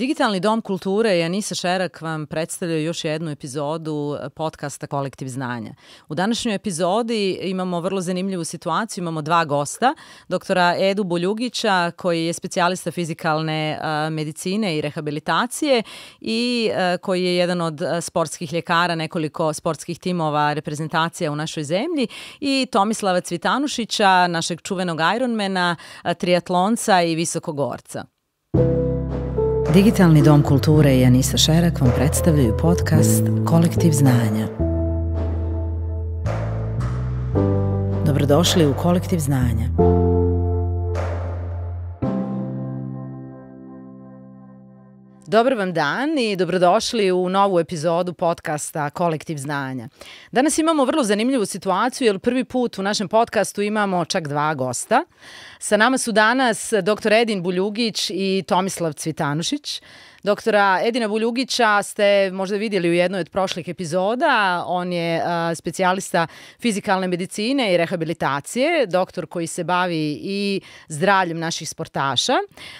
Digitalni dom kulture i Anisa Šerak vam predstavlja još jednu epizodu eh, podcasta Kolektiv znanja. U današnjoj epizodi imamo vrlo zanimljivu situaciju, imamo dva gosta, doktora Edu Boljugića koji je specijalista fizikalne eh, medicine i rehabilitacije i eh, koji je jedan od sportskih ljekara, nekoliko sportskih timova reprezentacija u našoj zemlji i Tomislava Cvitanušića, našeg čuvenog Ironmana, triatlonca i visokogorca. Digitalni dom kulture i Anisa Šerak vam predstavljaju podcast Kolektiv znanja. Dobrodošli u Kolektiv znanja. Dobar vam dan i dobrodošli u novu epizodu podcasta Kolektiv znanja. Danas imamo vrlo zanimljivu situaciju jer prvi put u našem podcastu imamo čak dva gosta. Sa nama su danas dr. Edin Buljugić i Tomislav Cvitanušić. Doktora Edina Buljugića ste možda vidjeli u jednoj od prošlih epizoda. On je eh, specijalista fizikalne medicine i rehabilitacije, doktor koji se bavi i zdravljem naših sportaša.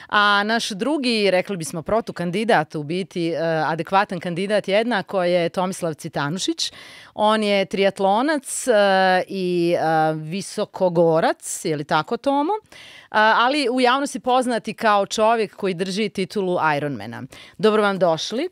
A naš drugi, rekli bismo, protukandidat u biti, eh, adekvatan kandidat jedna koja je Tomislav Citanušić. On je triatlonac e, i uh, visokogorac, je li tako Tomo? E, ali u javnosti poznati kao čovjek koji drži titulu Ironmana. Dobro vam došli.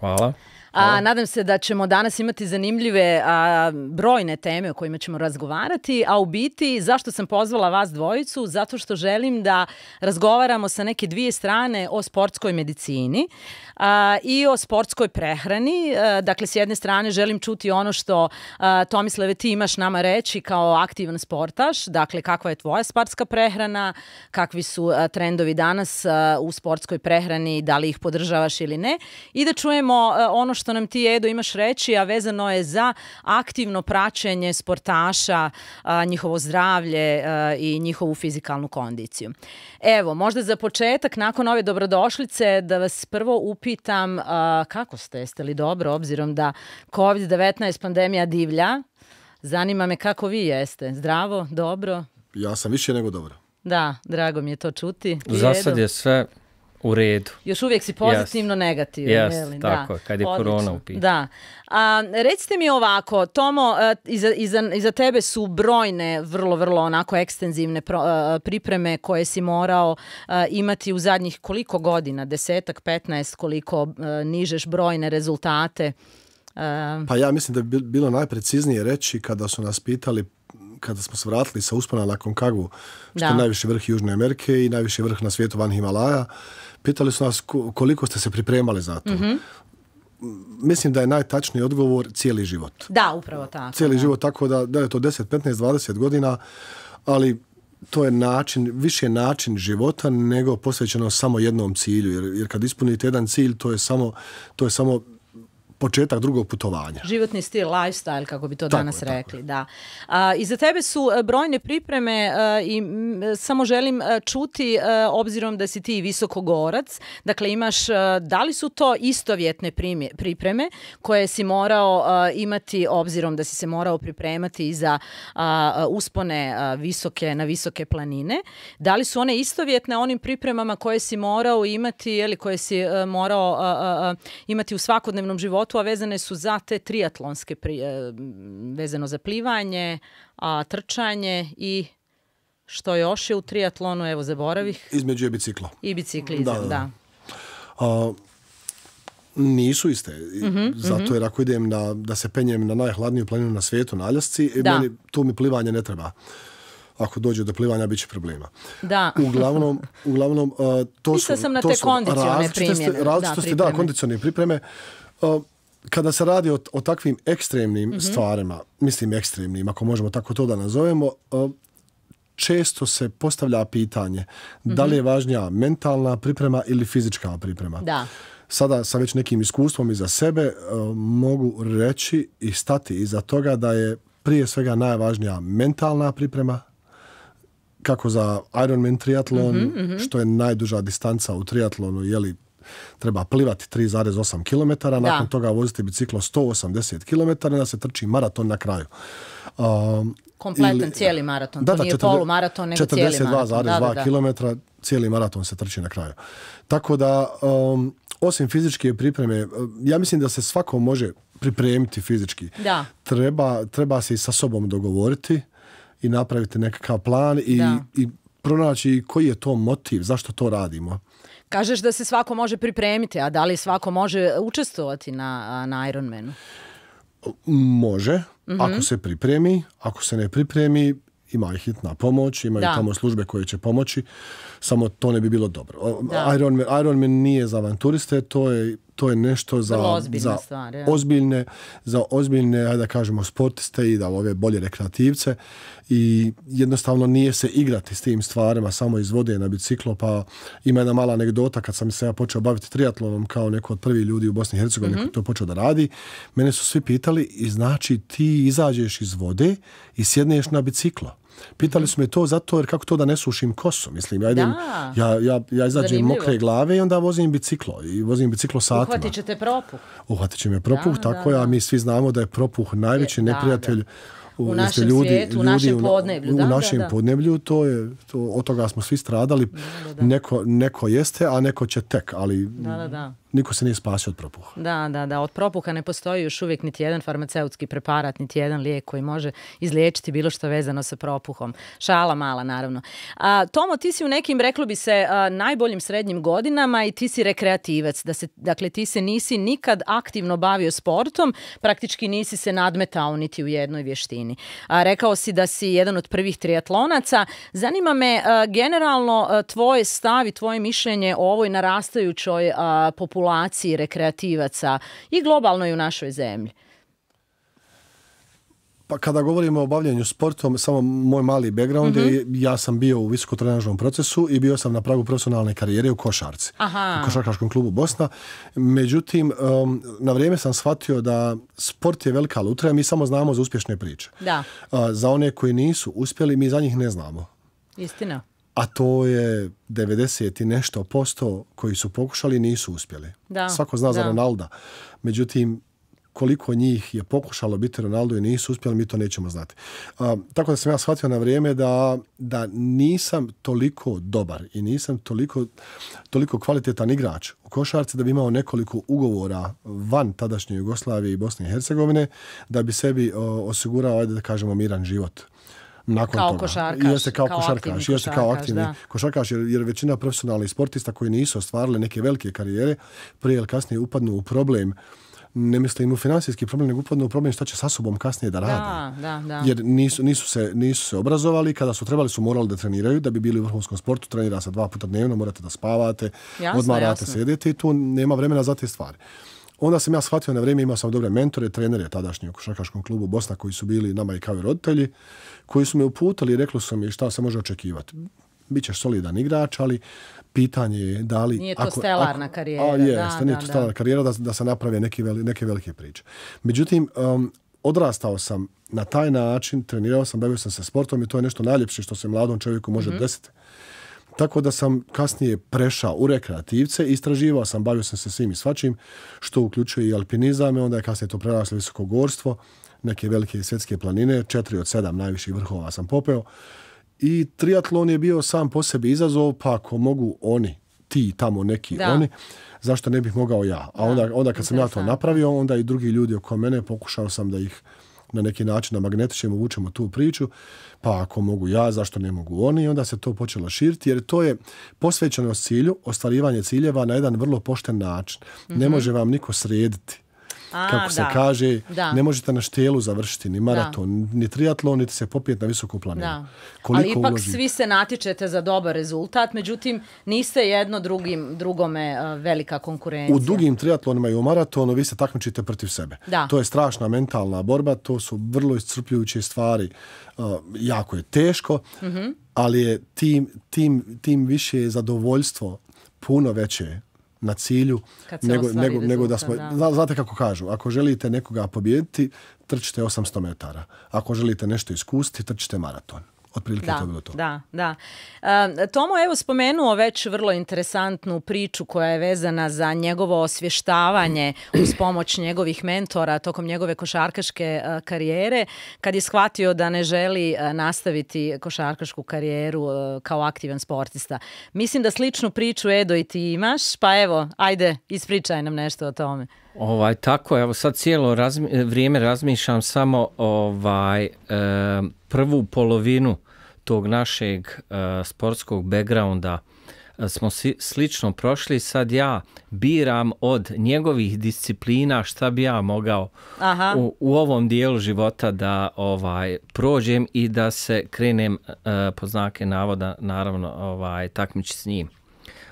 Hvala. A, nadam se da ćemo danas imati zanimljive a, brojne teme o kojima ćemo razgovarati, a u biti zašto sam pozvala vas dvojicu? Zato što želim da razgovaramo sa neke dvije strane o sportskoj medicini a, i o sportskoj prehrani. E, dakle, s jedne strane želim čuti ono što a, Tomislave ti imaš nama reći kao aktivan sportaš, dakle kakva je tvoja sportska prehrana, kakvi su trendovi danas u sportskoj prehrani, da li ih podržavaš ili ne i da čujemo ono što nam ti, Edo, imaš reći, a vezano je za aktivno praćenje sportaša, njihovo zdravlje i njihovu fizikalnu kondiciju. Evo, možda za početak, nakon ove dobrodošlice, da vas prvo upitam kako ste, jeste li dobro, obzirom da COVID-19 pandemija divlja, Zanima me kako vi jeste. Zdravo, dobro? Ja sam više nego dobro. Da, drago mi je to čuti. Za sad je sve u redu. Još uvijek si pozitivno yes. negativno. Yes, tako, da. kad je korona u pitanju. Da. A, recite mi ovako, Tomo, e, iza, iza, tebe su brojne, vrlo, vrlo onako ekstenzivne e, pripreme koje si morao e, imati u zadnjih koliko godina, desetak, petnaest, koliko nižeš brojne rezultate. Pa ja mislim da bi bilo najpreciznije reći kada su nas pitali kada smo se vratili sa uspona na Konkagu, što je najviši vrh Južne Amerike i najviši vrh na svijetu van Himalaja, pitali su nas koliko ste se pripremali za to. Mhm. Mislim da je najtačniji odgovor cijeli život. Da, upravo tako. Cijeli život, tako da, je to 10, 15, 20 godina, ali to je način, više način života nego posvećeno samo jednom cilju. Jer, jer kad ispunite jedan cilj, to je samo, to je samo početak drugog putovanja. Životni stil, lifestyle, kako bi to danas rekli. Da. A, I za tebe su e, brojne pripreme e, i e, samo želim čuti, obzirom da si ti visokogorac, dakle imaš, da li su to istovjetne pripreme koje si morao imati, obzirom da si se morao pripremati i za uspone visoke, na visoke planine, da li su one istovjetne onim pripremama koje si morao imati, ili koje si morao imati u svakodnevnom životu a vezane su za te triatlonske, e, vezano za plivanje, a trčanje i što još je u triatlonu, evo zaboravih. Između je bicikla. I biciklizam, da. da. nisu iste. Mhm, zato mhm. jer ako idem na, da se penjem na najhladniju planinu na svijetu, na Aljasci, e, meni, tu mi plivanje ne treba. Ako dođe do plivanja, bit će problema. Da. Uglavnom, uglavnom e, to su, sam na to te su da, da, pripreme kada se radi o, takvim ekstremnim mhm. stvarima, mislim ekstremnim, ako možemo tako to da nazovemo, e, često se postavlja pitanje da li je mhm. važnija mentalna priprema ili fizička priprema. Da. Sada sa već nekim iskustvom iza sebe e, mogu reći i stati iza toga da je prije svega najvažnija mentalna priprema, kako za Ironman triatlon, mhm, što je najduža distanca u triatlonu, je li treba plivati 3,8 km, nakon toga voziti biciklo 180 km, da se trči maraton na kraju. Um, Kompletan cijeli maraton, da, to da, nije nego maraton. 42,2 km, cijeli maraton se trči na kraju. Tako da, um, osim fizičke pripreme, uh, ja mislim da se svako može pripremiti fizički. Da. Treba, treba se i sa sobom dogovoriti i napraviti nekakav plan i, i pronaći koji je to motiv, zašto to radimo. Kažeš da se svako može pripremiti, a da li svako može učestvovati na, na Ironmanu? Može, mhm. ako se pripremi, ako se ne pripremi, ima i hitna pomoć, imaju tamo službe koje će pomoći samo to ne bi bilo dobro. Iron, Man, nije za avanturiste, to je to je nešto za, ozbiljne, za ozbiljne, za ozbiljne, da kažemo, sportiste i da ove bolje rekreativce i jednostavno nije se igrati s tim stvarima, samo iz vode na biciklo, pa ima jedna mala anegdota kad sam se ja počeo baviti triatlonom kao neko od prvih ljudi u Bosni i Hercegovini mhm. to počeo da radi, mene su svi pitali i znači ti izađeš iz vode i sjedneš na biciklo. Pitali su me to zato jer kako to da ne sušim kosu, mislim, ja ja, ja, ja izađem Zanimljivo. mokre glave i onda vozim biciklo i vozim biciklo satima. Uhvatit ćete propuh. Uhvatit će me propuh, tako da, ja, mi svi znamo da je propuh najveći neprijatelj u, u našem ljudi, svijetu, u našem podneblju. da, u našem podneblju, to je, to, od toga smo svi stradali. Neko, neko jeste, a neko će tek, ali... Da, da, da niko se nije spasio od propuha. Da, da, da. Od propuha ne postoji još uvijek niti jedan farmaceutski preparat, niti jedan lijek koji može izliječiti bilo što vezano sa propuhom. Šala mala, naravno. A, Tomo, ti si u nekim, reklo bi se, najboljim srednjim godinama i ti si rekreativac. Da se, dakle, ti se nisi nikad aktivno bavio sportom, praktički nisi se nadmetao niti u jednoj vještini. A, rekao si da si jedan od prvih triatlonaca. Zanima me generalno tvoj stav i tvoje mišljenje o ovoj narastajućoj populaciji populaciji rekreativaca i globalno i u našoj zemlji? Pa kada govorimo o obavljanju sportom, samo moj mali background je, mhm. ja sam bio u visokotrenažnom procesu i bio sam na pragu profesionalne karijere u Košarci, Aha. u Košarkaškom klubu Bosna. Međutim, um, na vrijeme sam shvatio da sport je velika lutra mi samo znamo za uspješne priče. Da. za one koji nisu uspjeli, mi za njih ne znamo. Istina a to je 90 i nešto posto koji su pokušali nisu uspjeli. Da, Svako zna za Ronalda. Međutim, koliko njih je pokušalo biti Ronaldo i nisu uspjeli, mi to nećemo znati. tako da sam ja shvatio na vrijeme da, da nisam toliko dobar i nisam toliko, toliko kvalitetan igrač u košarci da bi imao nekoliko ugovora van tadašnje Jugoslavije i Bosne i Hercegovine da bi sebi osigurao, ajde da kažemo, miran život nakon kao toga. Košarkaš, jeste kao, kao košarkaš, jeste kao aktivni da. košarkaš, jer, jer većina profesionalnih sportista koji nisu ostvarili neke velike karijere, prije ili kasnije upadnu u problem ne mislim u financijski problem, nego upadnu u problem što će sa sobom kasnije da rade. da, da. Jer nisu, nisu, se, nisu se obrazovali, kada su trebali su morali da treniraju, da bi bili u vrhunskom sportu, trenira se dva puta dnevno, morate da spavate, Odmah odmarate, i tu nema vremena za te stvari. Onda sam ja shvatio na vrijeme, imao sam dobre mentore, trenere tadašnje u Košarkaškom klubu Bosna koji su bili nama i kao roditelji, koji su me uputili i rekli su mi šta se može očekivati. Bićeš solidan igrač, ali pitanje je da li... Nije to ako, stelarna karijera. da, nije da, to stelarna karijera da, da se naprave neke, neke velike priče. Međutim, um, odrastao sam na taj način, trenirao sam, bavio sam se sportom i to je nešto najljepše što se mladom čovjeku može mm desiti. Tako da sam kasnije prešao u rekreativce, istraživao sam, bavio sam se svim i svačim, što uključuje i alpinizam, onda je kasnije to preraslo Gorstvo, neke velike svjetske planine, četiri od sedam najviših vrhova sam popeo. I triatlon je bio sam po sebi izazov, pa ako mogu oni, ti tamo neki oni, zašto ne bih mogao ja? A onda, onda kad sam ja to napravio, onda i drugi ljudi oko mene pokušao sam da ih na neki način na amagnetičemo, vučemo tu priču, pa ako mogu ja, zašto ne mogu oni, i onda se to počelo širiti, jer to je posvećeno cilju, ostvarivanje ciljeva na jedan vrlo pošten način. Ne mhm. može vam niko srediti kako se kaže, ne možete na štelu završiti ni maraton, ni triatlon, niti se popijeti na visoku planinu. Ali ipak svi se natječete za dobar rezultat, međutim niste jedno drugim, drugome e, velika konkurencija. U dugim triatlonima i u maratonu vi se takmičite protiv sebe. To je strašna mentalna borba, to su vrlo iscrpljujuće stvari. E, jako je teško, mhm. ali je tim, tim, tim više zadovoljstvo puno veće na cilju, nego, nego, nego da smo... Znate kako kažu, ako želite nekoga pobijediti, trčite 800 metara. Ako želite nešto iskustiti, trčite maraton. Otprilike da, bilo to. Da, da. E, Tomo evo spomenuo već vrlo interesantnu priču koja je vezana za njegovo osvještavanje uz pomoć njegovih mentora tokom njegove košarkaške e, karijere, kad je shvatio da ne želi e, nastaviti košarkašku karijeru e, kao aktivan sportista. Mislim da sličnu priču Edo i ti imaš, pa evo, ajde, ispričaj nam nešto o tome. Ovaj, tako, evo sad cijelo vrijeme razmišljam samo ovaj, prvu polovinu tog našeg e, sportskog backgrounda e, smo slično prošli, sad ja biram od njegovih disciplina šta bi ja mogao U, u ovom dijelu života da ovaj prođem i da se krenem e, po znake navoda naravno ovaj takmići s njim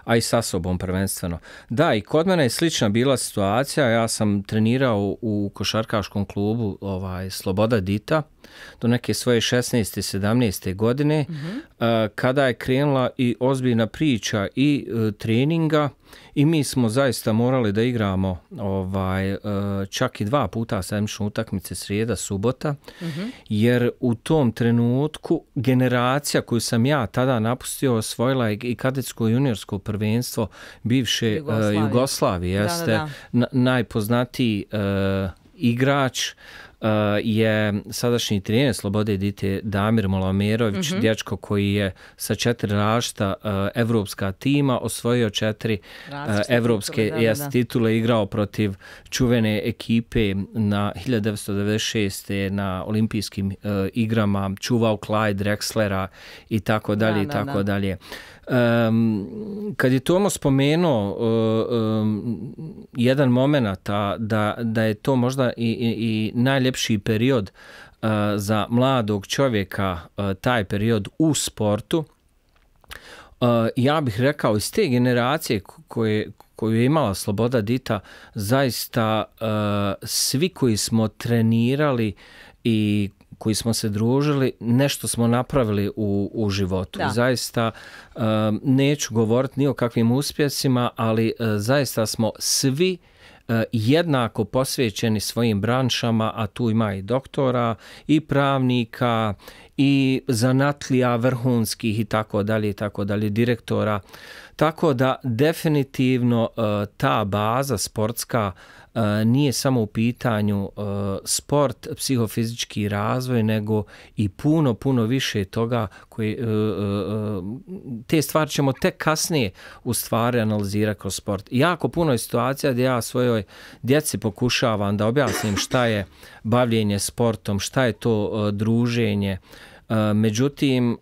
a i sa sobom prvenstveno. Da, i kod mene je slična bila situacija, ja sam trenirao u košarkaškom klubu ovaj, Sloboda Dita do neke svoje 16. 17. godine, mhm. eh, kada je krenula i ozbiljna priča i eh, treninga i mi smo zaista morali da igramo ovaj e, čak i dva puta sedmične utakmice srijeda subota mhm. jer u tom trenutku generacija koju sam ja tada napustio osvojila je i kadetsko juniorsko prvenstvo bivše e, Jugoslavije, jeste da, najpoznatiji e, igrač Eh, je sadašnji trener Slobode Dite Damir Molomirović mhm. dječko koji je sa četiri rašta eh, evropska tima osvojio četiri eh, evropske titule, titule, igrao protiv čuvene ekipe na 1996. na olimpijskim igrama, čuvao Clyde Rexlera i tako dalje i tako dalje. Um, kad je Tomo spomenuo uh, um, jedan moment da, da je to možda i, i, i najljepši period uh, za mladog čovjeka, uh, taj period u sportu, ja bih rekao iz te generacije koje, koju je imala Sloboda Dita, zaista svi koji smo trenirali i koji smo se družili, nešto smo napravili u, u životu. Zaista ehm, neću govoriti ni o kakvim uspjesima, ali e, zaista smo svi e, jednako posvećeni svojim branšama, a tu ima i doktora, i pravnika, i zanatlija vrhunskih i tako dalje i tako dalje, direktora. Tako da definitivno e, ta baza sportska nije samo u pitanju sport, psihofizički razvoj, nego i puno, puno više toga koji, te stvari ćemo tek kasnije u stvari analizirati kroz sport. Jako puno je situacija gdje ja svojoj djeci pokušavam da objasnim šta je bavljenje sportom, šta je to druženje, međutim,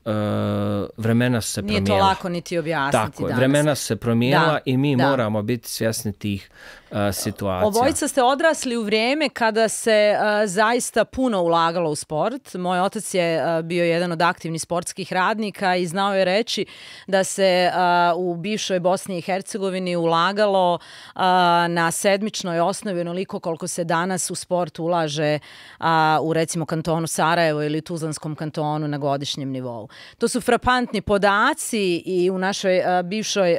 vremena su se promijenila. Nije to lako niti objasniti Tako, vremena su se promijenila i mi moramo biti svjesni tih E, situacija. Obojica ste odrasli u vrijeme kada se e, zaista puno ulagalo u sport. Moj otac je e, bio jedan od aktivnih sportskih radnika i znao je reći da se u bivšoj Bosni i Hercegovini ulagalo na sedmičnoj osnovi onoliko koliko se danas u sport ulaže u recimo kantonu Sarajevo ili Tuzlanskom kantonu na godišnjem nivou. To su frapantni podaci i u našoj bivšoj,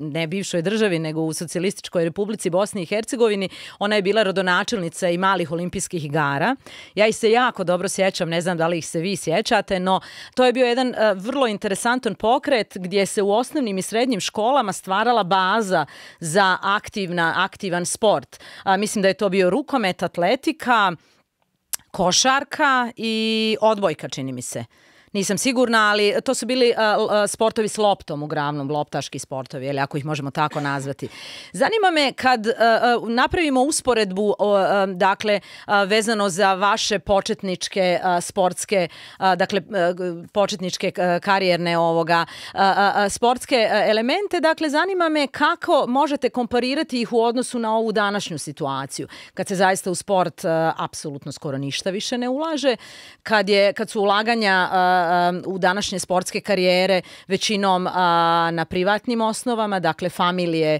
ne bivšoj državi, nego u socijalističkoj republiki Republici Bosni i Hercegovini. Ona je bila rodonačelnica i malih olimpijskih igara. Ja ih se jako dobro sjećam, ne znam da li ih se vi sjećate, no to je bio jedan e, vrlo interesantan pokret gdje se u osnovnim i srednjim školama stvarala baza za aktivna, aktivan sport. A, mislim da je to bio rukomet, atletika, košarka i odbojka, čini mi se. Nisam sigurna, ali to su bili sportovi s loptom, uglavnom loptaški sportovi, ili ako ih možemo tako nazvati. Zanima me kad napravimo usporedbu, dakle, vezano za vaše početničke sportske, dakle, početničke karijerne ovoga, sportske elemente, dakle, zanima me kako možete komparirati ih u odnosu na ovu današnju situaciju, kad se zaista u sport apsolutno skoro ništa više ne ulaže, kad, je, kad su ulaganja Um, u današnje sportske karijere većinom na privatnim osnovama, dakle familije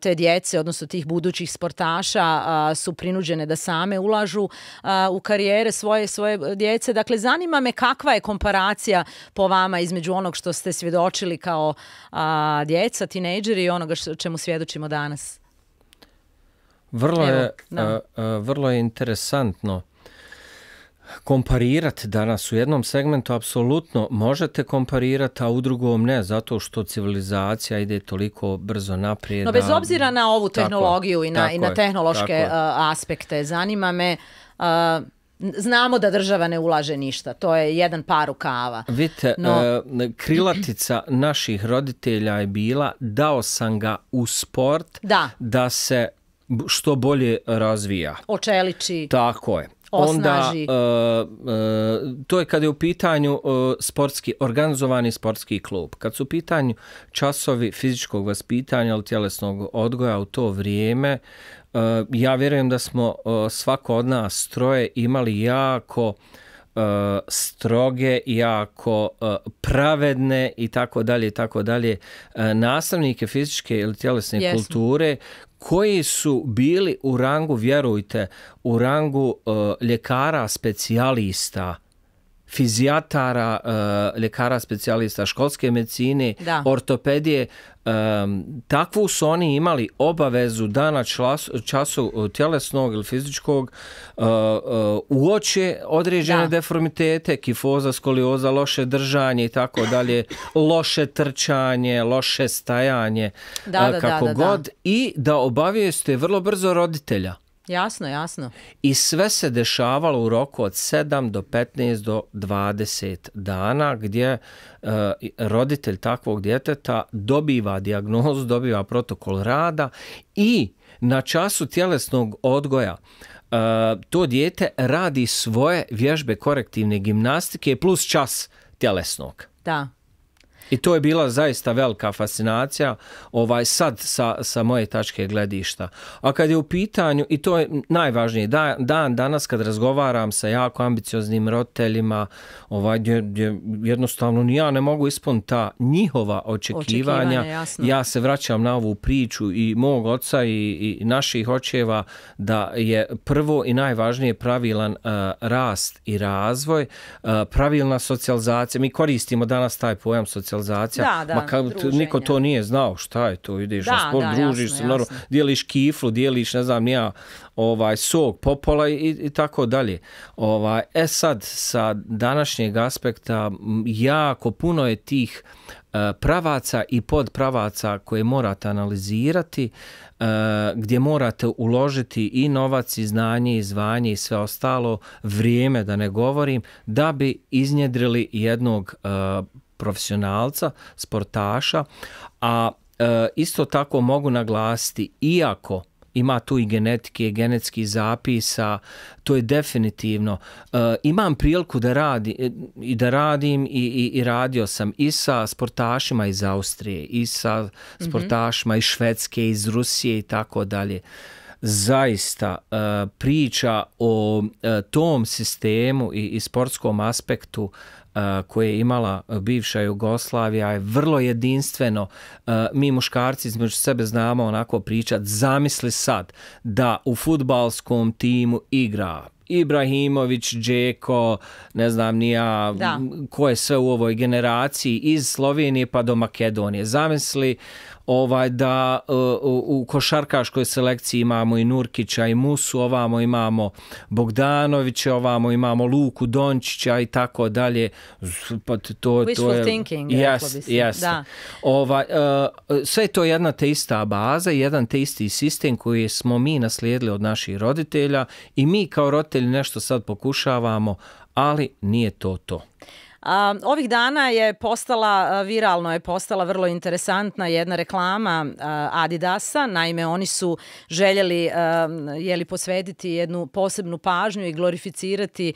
te djece, odnosno tih budućih sportaša su prinuđene da same ulažu u karijere svoje, svoje djece. Dakle, zanima me kakva je komparacija po vama između onog što ste svjedočili kao djeca, tinejdžeri i onoga što, čemu svjedočimo danas? Vrlo, vrlo je interesantno komparirati danas u jednom segmentu apsolutno možete komparirati, a u drugom ne, zato što civilizacija ide toliko brzo naprijed. No bez obzira na ovu tehnologiju i na, i na tehnološke aspekte, zanima me Znamo da država ne ulaže ništa, to je jedan par rukava. Vidite, e, krilatica naših roditelja je bila dao sam ga u sport da, da se što bolje razvija. Očeliči. Tako je onda e, e, to je kad je u pitanju e, sportski organizovani sportski klub kad su u pitanju časovi fizičkog vaspitanja ili tjelesnog odgoja u to vrijeme ja vjerujem da smo svako od nas troje imali jako stroge, jako pravedne i tako dalje i tako dalje nastavnike fizičke ili tjelesne kulture koji su bili u rangu, vjerujte, u rangu e, ljekara specijalista fizijatara, eh, ljekara specijalista školske medicine, ortopedije, eh, takvu su oni imali obavezu dana na času eh, tjelesnog ili fizičkog uoče određene deformitete, kifoza, skolioza, loše držanje i tako dalje, loše trčanje, loše stajanje, kako god i da obavijeste vrlo brzo roditelja. Jasno, jasno. I sve se dešavalo u roku od 7 do 15 do 20 dana gdje e, roditelj takvog djeteta dobiva dijagnozu, dobiva protokol rada i na času tjelesnog odgoja e, to dijete radi svoje vježbe korektivne gimnastike plus čas tjelesnog. Da. I to je bila zaista velika fascinacija ovaj sad sa, sa moje tačke gledišta. A kad je u pitanju, i to je najvažnije dan danas kad razgovaram sa jako ambicioznim roditeljima, ovaj, gdje, jednostavno ja ne mogu ispuniti ta njihova očekivanja. ja se vraćam na ovu priču i mog oca i, i naših očeva da je prvo i najvažnije pravilan e, rast i razvoj, e, pravilna socijalizacija. Mi koristimo danas taj pojam socijalizacije socijalizacija. Da, da, niko to nije znao šta je to, ideš da, na sport, družiš se, naravno, dijeliš kiflu, dijeliš, ne znam, nija, ovaj, sok, popola i, i tako dalje. Ovaj, e sad, sa današnjeg aspekta, jako puno je tih e, pravaca i podpravaca koje morate analizirati, e, gdje morate uložiti i novac, i znanje, i zvanje, i sve ostalo, vrijeme da ne govorim, da bi iznjedrili jednog e, profesionalca, sportaša, a e, isto tako mogu naglasiti, iako ima tu i genetike, genetski zapisa, to je definitivno. E, imam priliku da, e, i da radim i, i, radio sam i sa sportašima iz Austrije, i sa mhm. sportašima iz Švedske, iz Rusije i tako dalje zaista e, priča o e, tom sistemu i, sportskom aspektu e, koje je imala bivša Jugoslavija je vrlo jedinstveno. Mi muškarci između sebe znamo onako pričat. Zamisli sad da u futbalskom timu igra Ibrahimović, Džeko, ne znam ni ja ko je sve u ovoj generaciji iz Slovenije pa do Makedonije. Zamisli ovaj da e, u košarkaškoj selekciji imamo i Nurkića i Musu, ovamo imamo Bogdanovića, ovamo imamo Luku Dončića i tako dalje. Pa to, to je, Da. Ovaj, e, sve je to jedna te ista baza, jedan te isti sistem koji smo mi naslijedili od naših roditelja i mi kao roditelji nešto sad pokušavamo, ali nije to to ovih dana je postala, viralno je postala vrlo interesantna jedna reklama Adidasa. Naime, oni su željeli jeli, posvetiti jednu posebnu pažnju i glorificirati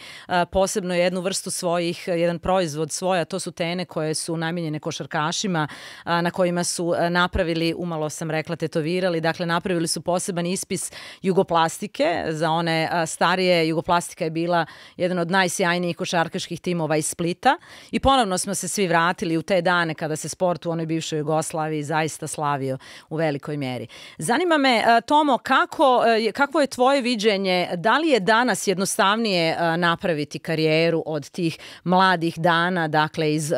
posebno jednu vrstu svojih, jedan proizvod svoja. To su tene koje su namijenjene košarkašima na kojima su napravili, umalo sam rekla, tetovirali. Dakle, napravili su poseban ispis jugoplastike. Za one starije jugoplastika je bila jedan od najsjajnijih košarkaških timova iz Splita i ponovno smo se svi vratili u te dane kada se sport u onoj bivšoj Jugoslaviji zaista slavio u velikoj mjeri. Zanima me, e, Tomo, kako, e, kakvo je tvoje viđenje, da li je danas jednostavnije e, napraviti karijeru od tih mladih dana, dakle iz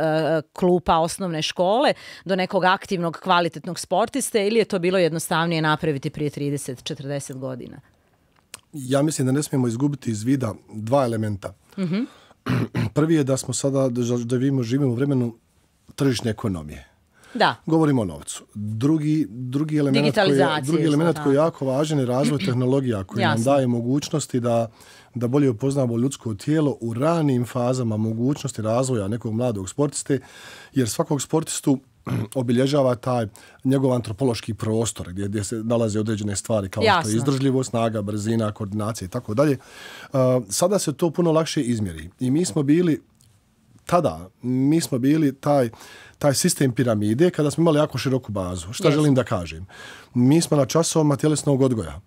klupa osnovne škole do nekog aktivnog kvalitetnog sportiste ili je to bilo jednostavnije napraviti prije 30-40 godina? Ja mislim da ne smijemo izgubiti iz vida dva elementa. Mhm. Prvi je da smo sada, da vidimo, živimo u vremenu tržišne ekonomije. Da. Govorimo o novcu. Drugi, drugi element, koji je, drugi element koji je jako važan je razvoj tehnologija koji nam daje mogućnosti da, da bolje upoznamo ljudsko tijelo u ranim fazama mogućnosti razvoja nekog mladog sportiste, jer svakog sportistu obilježava taj njegov antropološki prostor gdje, gdje se nalaze određene stvari kao što je izdržljivost, snaga, brzina, koordinacija i tako dalje. Uh, sada se to puno lakše izmjeri i mi smo bili tada, mi smo bili taj, taj sistem piramide kada smo imali jako široku bazu. što želim da kažem? Mi smo na časovima tjelesnog odgoja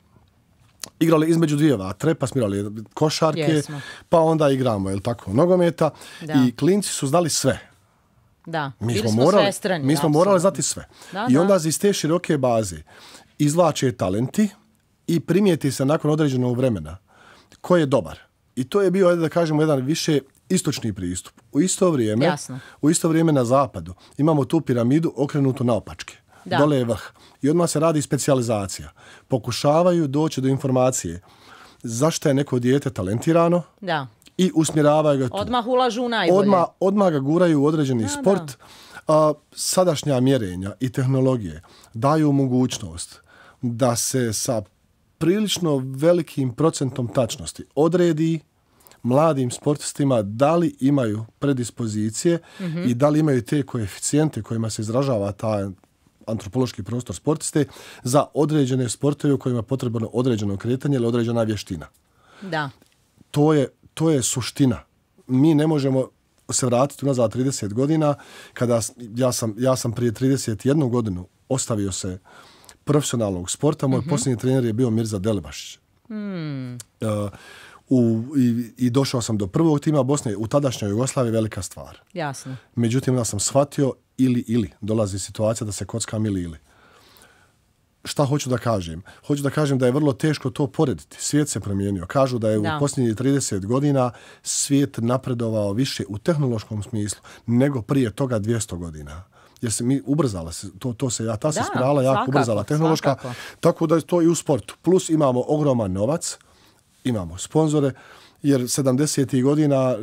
igrali između dvije vatre, pa smo igrali košarke, pa onda igramo, jel tako, nogometa i klinci su znali sve da, mi bili smo, morali, znati sve. I onda iz te široke baze izvlače talenti i primijeti se nakon određenog vremena ko je dobar. I to je bio, da kažemo, jedan više istočni pristup. U isto vrijeme, u isto vrijeme na zapadu imamo tu piramidu okrenutu naopačke. Da. Dole je vrh. I odmah se radi specijalizacija. Pokušavaju doći do informacije zašto je neko dijete talentirano, da i usmjeravaju ga tu. Odmah ulažu u najbolje. Odmah, odmah ga guraju u određeni sport. Da. sadašnja mjerenja i tehnologije daju mogućnost da se sa prilično velikim procentom tačnosti odredi mladim sportistima da li imaju predispozicije mhm. i da li imaju te koeficijente kojima se izražava ta antropološki prostor sportiste za određene sportove u kojima je potrebno određeno kretanje ili određena vještina. Da. To je to je suština. Mi ne možemo se vratiti unazad 30 godina kada ja sam, ja sam prije 31 godinu ostavio se profesionalnog sporta. Moj mhm. posljednji trener je bio Mirza Delebašić. Mm. Uh, i, i, došao sam do prvog tima Bosne. U tadašnjoj Jugoslaviji velika stvar. Jasno. Međutim, onda sam shvatio ili ili. Dolazi situacija da se kockam ili ili šta hoću da kažem? Hoću da kažem da je vrlo teško to porediti. Svijet se promijenio. Kažu da je u posljednjih 30 godina svijet napredovao više u tehnološkom smislu nego prije toga 200 godina jer se mi ubrzala se, to, se, ja, ta se sprala, jako ubrzala tehnološka, tako da je to i u sportu. Plus imamo ogroman novac, imamo sponzore, jer 70. godina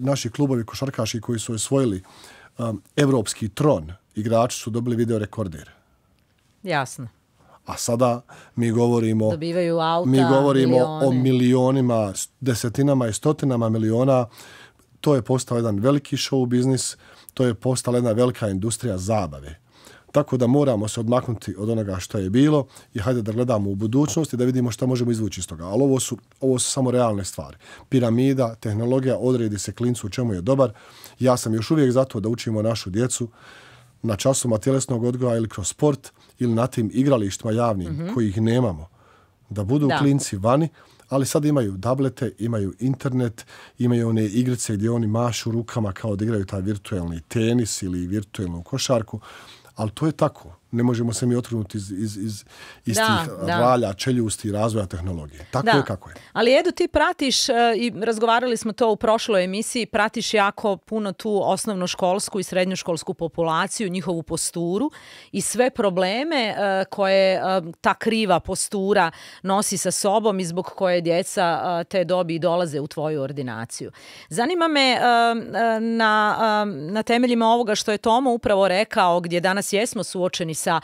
naši, klubovi košarkaši koji su osvojili europski um, evropski tron, igrači su dobili video Jasno. A sada mi govorimo auta, mi govorimo o milionima, desetinama i stotinama miliona. To je postao jedan veliki show biznis, to je postala jedna velika industrija zabave. Tako da moramo se odmaknuti od onoga što je bilo i hajde da gledamo u budućnost i da vidimo što možemo izvući iz toga. Ali ovo su, ovo su samo realne stvari. Piramida, tehnologija, odredi se klincu u čemu je dobar. Ja sam još uvijek zato da učimo našu djecu na časoma tjelesnog odgoja ili kroz sport ili na tim igralištima javnim mhm. kojih nemamo. Da budu da. klinci vani, ali sad imaju tablete, imaju internet, imaju one igrice gdje oni mašu rukama kao da igraju taj virtualni tenis ili virtualnu košarku, ali to je tako ne možemo se mi otrgnuti iz, iz, iz, iz da, tih da. valja, čeljusti razvoja tehnologije. Tako je kako je. Ali Edu, ti pratiš, e, i razgovarali smo to u prošloj emisiji, pratiš jako puno tu osnovno školsku i srednjoškolsku populaciju, njihovu posturu i sve probleme e, koje e, ta kriva postura nosi sa sobom i zbog koje djeca te dobi i dolaze u tvoju ordinaciju. Zanima me na, na temeljima ovoga što je Tomo upravo rekao, gdje danas jesmo suočeni sa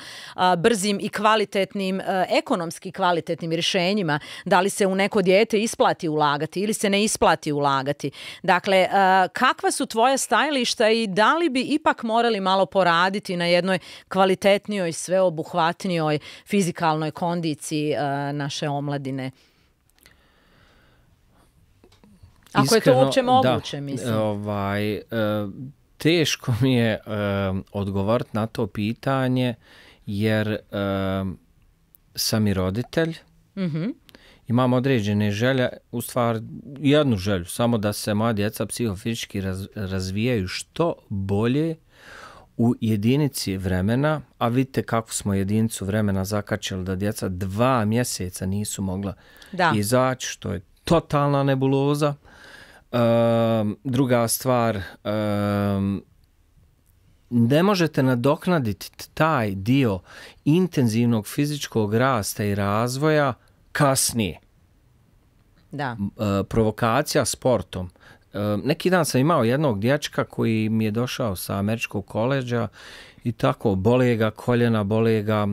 brzim i kvalitetnim, ekonomski kvalitetnim rješenjima, da li se u neko dijete isplati ulagati ili se ne isplati ulagati. Dakle, kakva su tvoja stajališta i da li bi ipak morali malo poraditi na jednoj kvalitetnijoj, sveobuhvatnijoj fizikalnoj kondiciji naše omladine? Ako je to uopće moguće, mislim. Ovaj, e, teško mi je e, odgovoriti na to pitanje jer e, sam i roditelj. Mhm. Imam određene želje, u stvari jednu želju, samo da se moja djeca psihofizički razvijaju što bolje u jedinici vremena, a vidite kako smo jedinicu vremena zakačili da djeca dva mjeseca nisu mogla izaći, što je totalna nebuloza. Um, druga stvar, ne možete nadoknaditi taj dio intenzivnog fizičkog rasta i razvoja kasnije. Da. E, provokacija sportom. neki dan sam imao jednog dječka koji mi je došao sa američkog koleđa i tako bole ga koljena, bole ga e,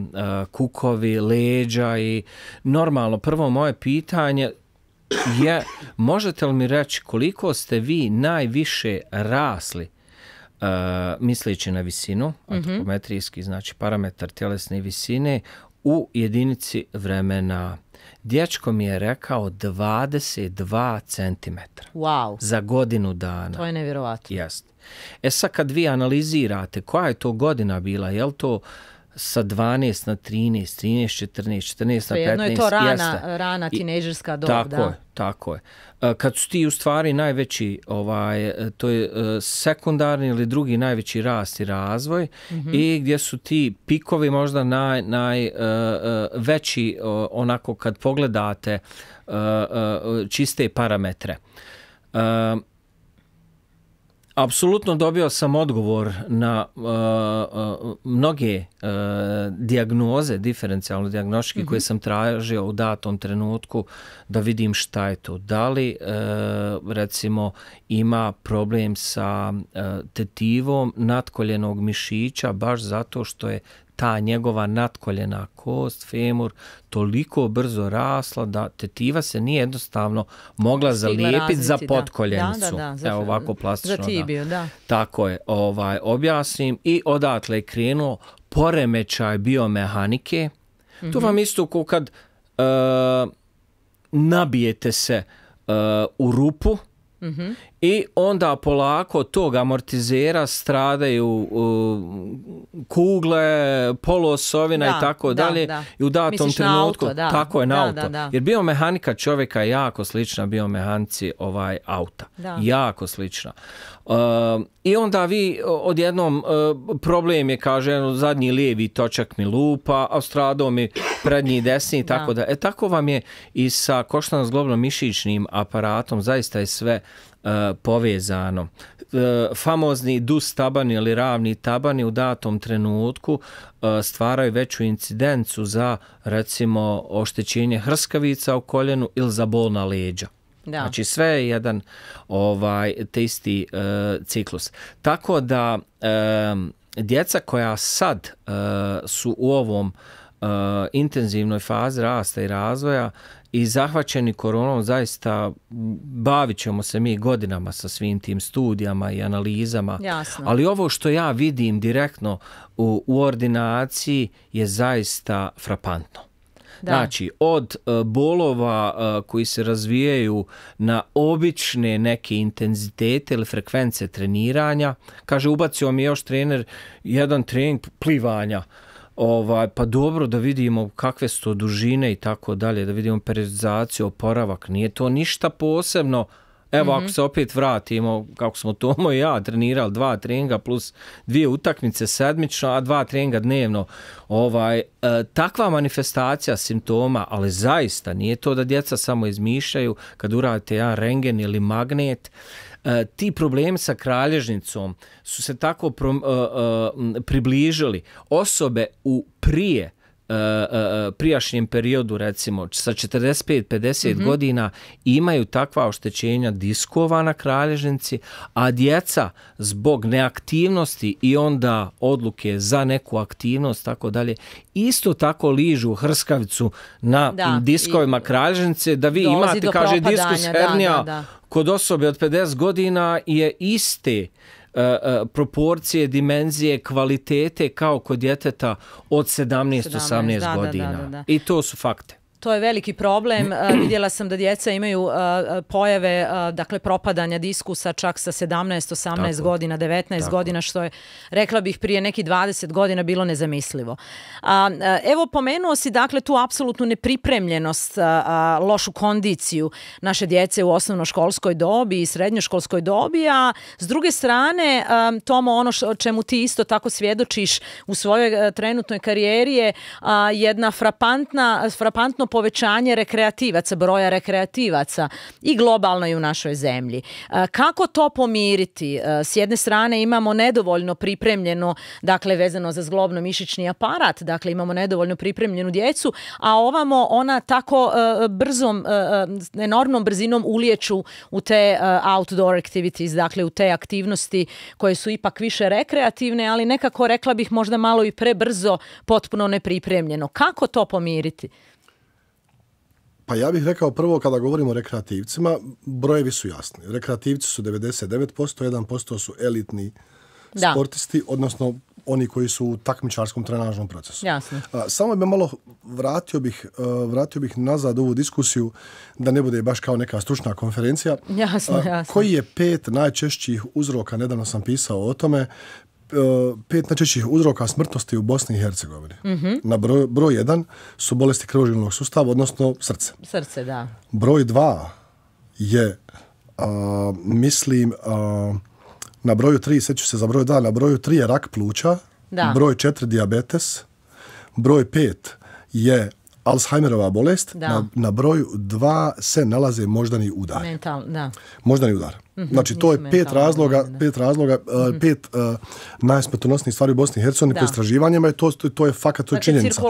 kukovi, leđa i normalno prvo moje pitanje ja, možete li mi reći koliko ste vi najviše rasli uh, misleći na visinu, antropometrijski, mhm. znači parametar tjelesne visine, u jedinici vremena? Dječko mi je rekao 22 cm. Wow. Za godinu dana. To je nevjerovatno. Jeste. E sad kad vi analizirate koja je to godina bila, je li to sa 12 na 13, 13, 14, 14 na 15. Jedno je to rana, rana tinežerska dob, tako Je, tako je. E, kad su ti u stvari najveći, ovaj, e, to je e, sekundarni ili drugi najveći rast i razvoj mhm. i gdje su ti pikovi možda naj, naj, veći onako kad pogledate čiste parametre. Uh, Apsolutno dobio sam odgovor na e, e, mnoge e, dijagnoze, diferencijalno dijagnostičke koje mhm. sam tražio u datom trenutku da vidim šta je to. Da li recimo ima problem sa tetivom natkoljenog mišića baš zato što je ta njegova natkoljena kost, femur, toliko brzo rasla da tetiva se nije jednostavno mogla zalijepiti za potkoljenicu. Evo ovako plastično. Za da. Tako je, ovaj, objasnim. I odatle je krenuo poremećaj biomehanike. Tu mhm. vam isto kad uh, nabijete se eh, u rupu mm i onda polako tog amortizera stradaju kugle, polosovina i tako dalje. I u datom Misliš trenutku, na tako je na auto. Jer biomehanika čovjeka je jako slična biomehanici ovaj auta. Jako slična. Ehm, I onda vi odjednom uh, problem je, kaže, ono, zadnji lijevi točak mi lupa, a stradao mi prednji desni i tako da. E tako vam je i sa koštano zglobno mišićnim aparatom, zaista je sve E, povezano. E, famozni dus tabani ili ravni tabani u datom trenutku e, stvaraju veću incidencu za recimo oštećenje hrskavica u koljenu ili za bolna leđa. Znači sve je jedan ovaj, te isti ciklus. Tako da djeca koja sad su u ovom intenzivnoj fazi rasta i razvoja i zahvaćeni koronom zaista bavit ćemo se mi godinama sa svim tim studijama i analizama. Ali ovo što ja vidim direktno u, u ordinaciji je zaista frapantno. Da. Znači, od e, bolova e, koji se razvijaju na obične neke intenzitete ili frekvence treniranja, kaže, ubacio mi još trener jedan trening plivanja Ovaj, pa dobro da vidimo kakve su to dužine i tako dalje, da vidimo periodizaciju, oporavak, nije to ništa posebno. Evo ako mhm. se opet vratimo, kako smo Tomo i ja trenirali, dva treninga plus dvije utakmice sedmično, a dva treninga dnevno. Ovaj, e, takva manifestacija simptoma, ali zaista nije to da djeca samo izmišljaju kad uradite ja rengen ili magnet, E, ti problemi sa kralježnicom su se tako e, e, približili. Osobe u prije E, e, e, prijašnjem periodu recimo sa 45-50 mm -hmm. godina imaju takva oštećenja diskova na kralježnici, a djeca zbog neaktivnosti i onda odluke za neku aktivnost tako dalje, isto tako ližu hrskavicu na diskovima kralježnice da vi imate, kaže diskus hernija kod osobe od 50 godina je iste E, e, proporcije, dimenzije, kvalitete kao kod djeteta od 17-18 godina. I to su fakte. To je veliki problem. Vidjela sam da djeca imaju pojave dakle propadanja diskusa čak sa 17, 18 godina, 19 godina što je rekla bih prije neki 20 godina bilo nezamislivo. evo pomenuo si dakle tu apsolutnu nepripremljenost, lošu kondiciju naše djece u osnovnoškolskoj dobi i srednjoškolskoj dobi, a s druge strane Tomo ono čemu ti isto tako svjedočiš u svojoj trenutnoj karijeri je jedna frapantna, frapantno povećanje rekreativaca, broja rekreativaca i globalno i u našoj zemlji. E, kako to pomiriti? E, s jedne strane imamo nedovoljno pripremljeno, dakle vezano za zglobno mišićni aparat, dakle imamo nedovoljno pripremljenu djecu, a ovamo ona tako e, brzom, enormnom brzinom uliječu u te outdoor activities, dakle u te aktivnosti koje su ipak više rekreativne, ali nekako rekla bih možda malo i prebrzo, potpuno nepripremljeno. Kako to pomiriti? Pa ja bih rekao prvo kada govorimo o rekreativcima, brojevi su jasni. Rekreativci su 99%, 1% su elitni da. sportisti, odnosno oni koji su u takmičarskom trenažnom procesu. Jasno. samo bih malo vratio bih, e, vratio bih nazad ovu diskusiju da ne bude baš kao neka stručna konferencija. Jasno, jasno. koji je pet najčešćih uzroka, nedavno sam pisao o tome, E, pet najčešćih uzroka smrtnosti u Bosni i Hercegovini. Na broj, 1 jedan su bolesti krvožilnog sustava, odnosno srce. Srce, da. Broj dva je, mislim, na broju tri, seću se za broj dva, na broju tri je rak pluća, broj četiri diabetes, broj pet je Alzheimerova bolest, na, broju dva se nalaze moždani udar. Mental, Moždani udar. Mhm. Znači, to je pet razloga, e, mhm. pet e, razloga, pet stvari u Bosni i Hercegovini po istraživanjima i to, to je fakat, to je dakle, činjenica.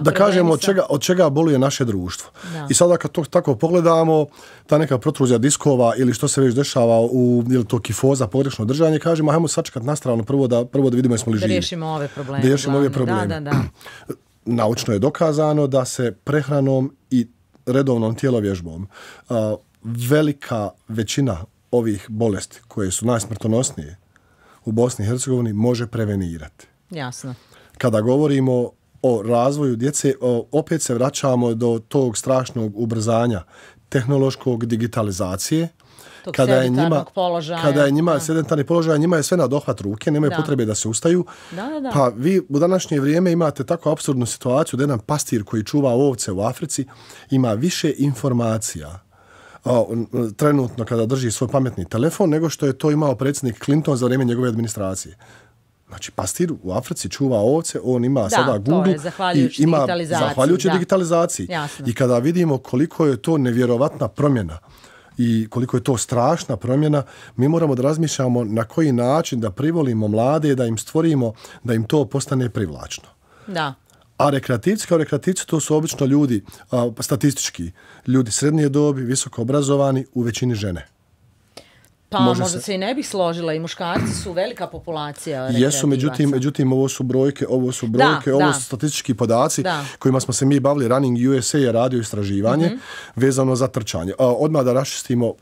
Da, kažemo od čega, boluje naše društvo. I sada kad to tako pogledamo, ta neka protruzija diskova ili što se već dešava u, ili to kifoza, pogrešno držanje, kažemo, ajmo sačekat na prvo da, prvo da vidimo jesmo li živi. Da riješimo ove probleme. Da ove probleme. Da, da, Naučno je dokazano da se prehranom i redovnom tijelovježbom velika većina ovih bolesti koje su najsmrtonosnije u Bosni i Hercegovini može prevenirati. Jasno. Kada govorimo o razvoju djece, opet se vraćamo do tog strašnog ubrzanja tehnološkog digitalizacije. kada je njima, položaja. Kada je njima sedentarni položaj, njima je sve na dohvat ruke, nemaju da. potrebe da se ustaju. Da, da, Pa vi u današnje vrijeme imate tako absurdnu situaciju da jedan pastir koji čuva ovce u Africi ima više informacija trenutno kada drži svoj pametni telefon nego što je to imao predsjednik Clinton za vrijeme njegove administracije. Znači, pastir u Africi čuva ovce, on ima sada Google i ima digitalizaciji, zahvaljujući digitalizaciji. I kada vidimo koliko je to nevjerovatna promjena i koliko je to strašna promjena, mi moramo da razmišljamo na koji način da privolimo mlade, da im stvorimo, da im to postane privlačno. Da. A rekreativci kao rekreativci to su obično ljudi, statistički, ljudi srednje dobi, visoko obrazovani, u većini žene. Pa možda se... i ne bih složila i muškarci su velika populacija. Jesu, međutim, međutim ovo su brojke, ovo su brojke, ovo su statistički podaci kojima smo se mi bavili. Running USA je radio istraživanje mhm. vezano za trčanje. Odmah da raščistimo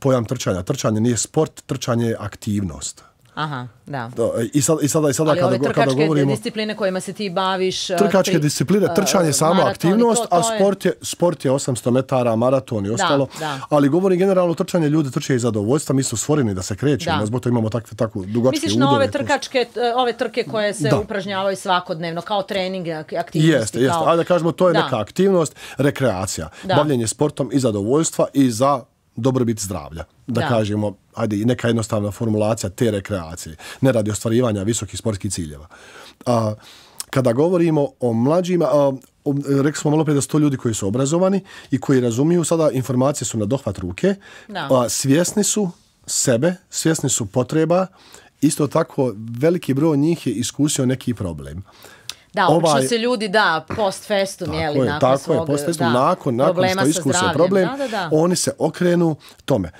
pojam trčanja. Trčanje nije sport, trčanje je aktivnost. Aha, da. E, I, i sada, i sada kada, ove kada govorimo... discipline kojima se ti baviš... E, trkačke discipline, e, trčanje je sama aktivnost, a sport je, sport je 800 metara, maraton i ostalo. Ali govorim generalno trčanje, ljudi trče i zadovoljstva, mi su stvoreni da se krećemo, zbog toga imamo takve, tako dugačke Misliš na ove trkačke, ove trke koje se upražnjavaju svakodnevno, kao trening, aktivnosti? Jeste, jeste. da kažemo, to je neka aktivnost, rekreacija, bavljenje sportom i zadovoljstva i za dobrobit zdravlja. Da, kažemo, ajde, neka jednostavna formulacija te rekreacije, ne radi ostvarivanja visokih sportskih ciljeva. kada govorimo o mlađima, a, rekli smo malo da su to ljudi koji su obrazovani i koji razumiju, sada informacije su na dohvat ruke, svjesni su sebe, svjesni su potreba, isto tako veliki broj njih je iskusio neki problem. Da, ovaj, se ljudi da post festum, je nakon tako je, post festum, da, nakon, nakon što iskuse problem, da, da, oni se okrenu tome.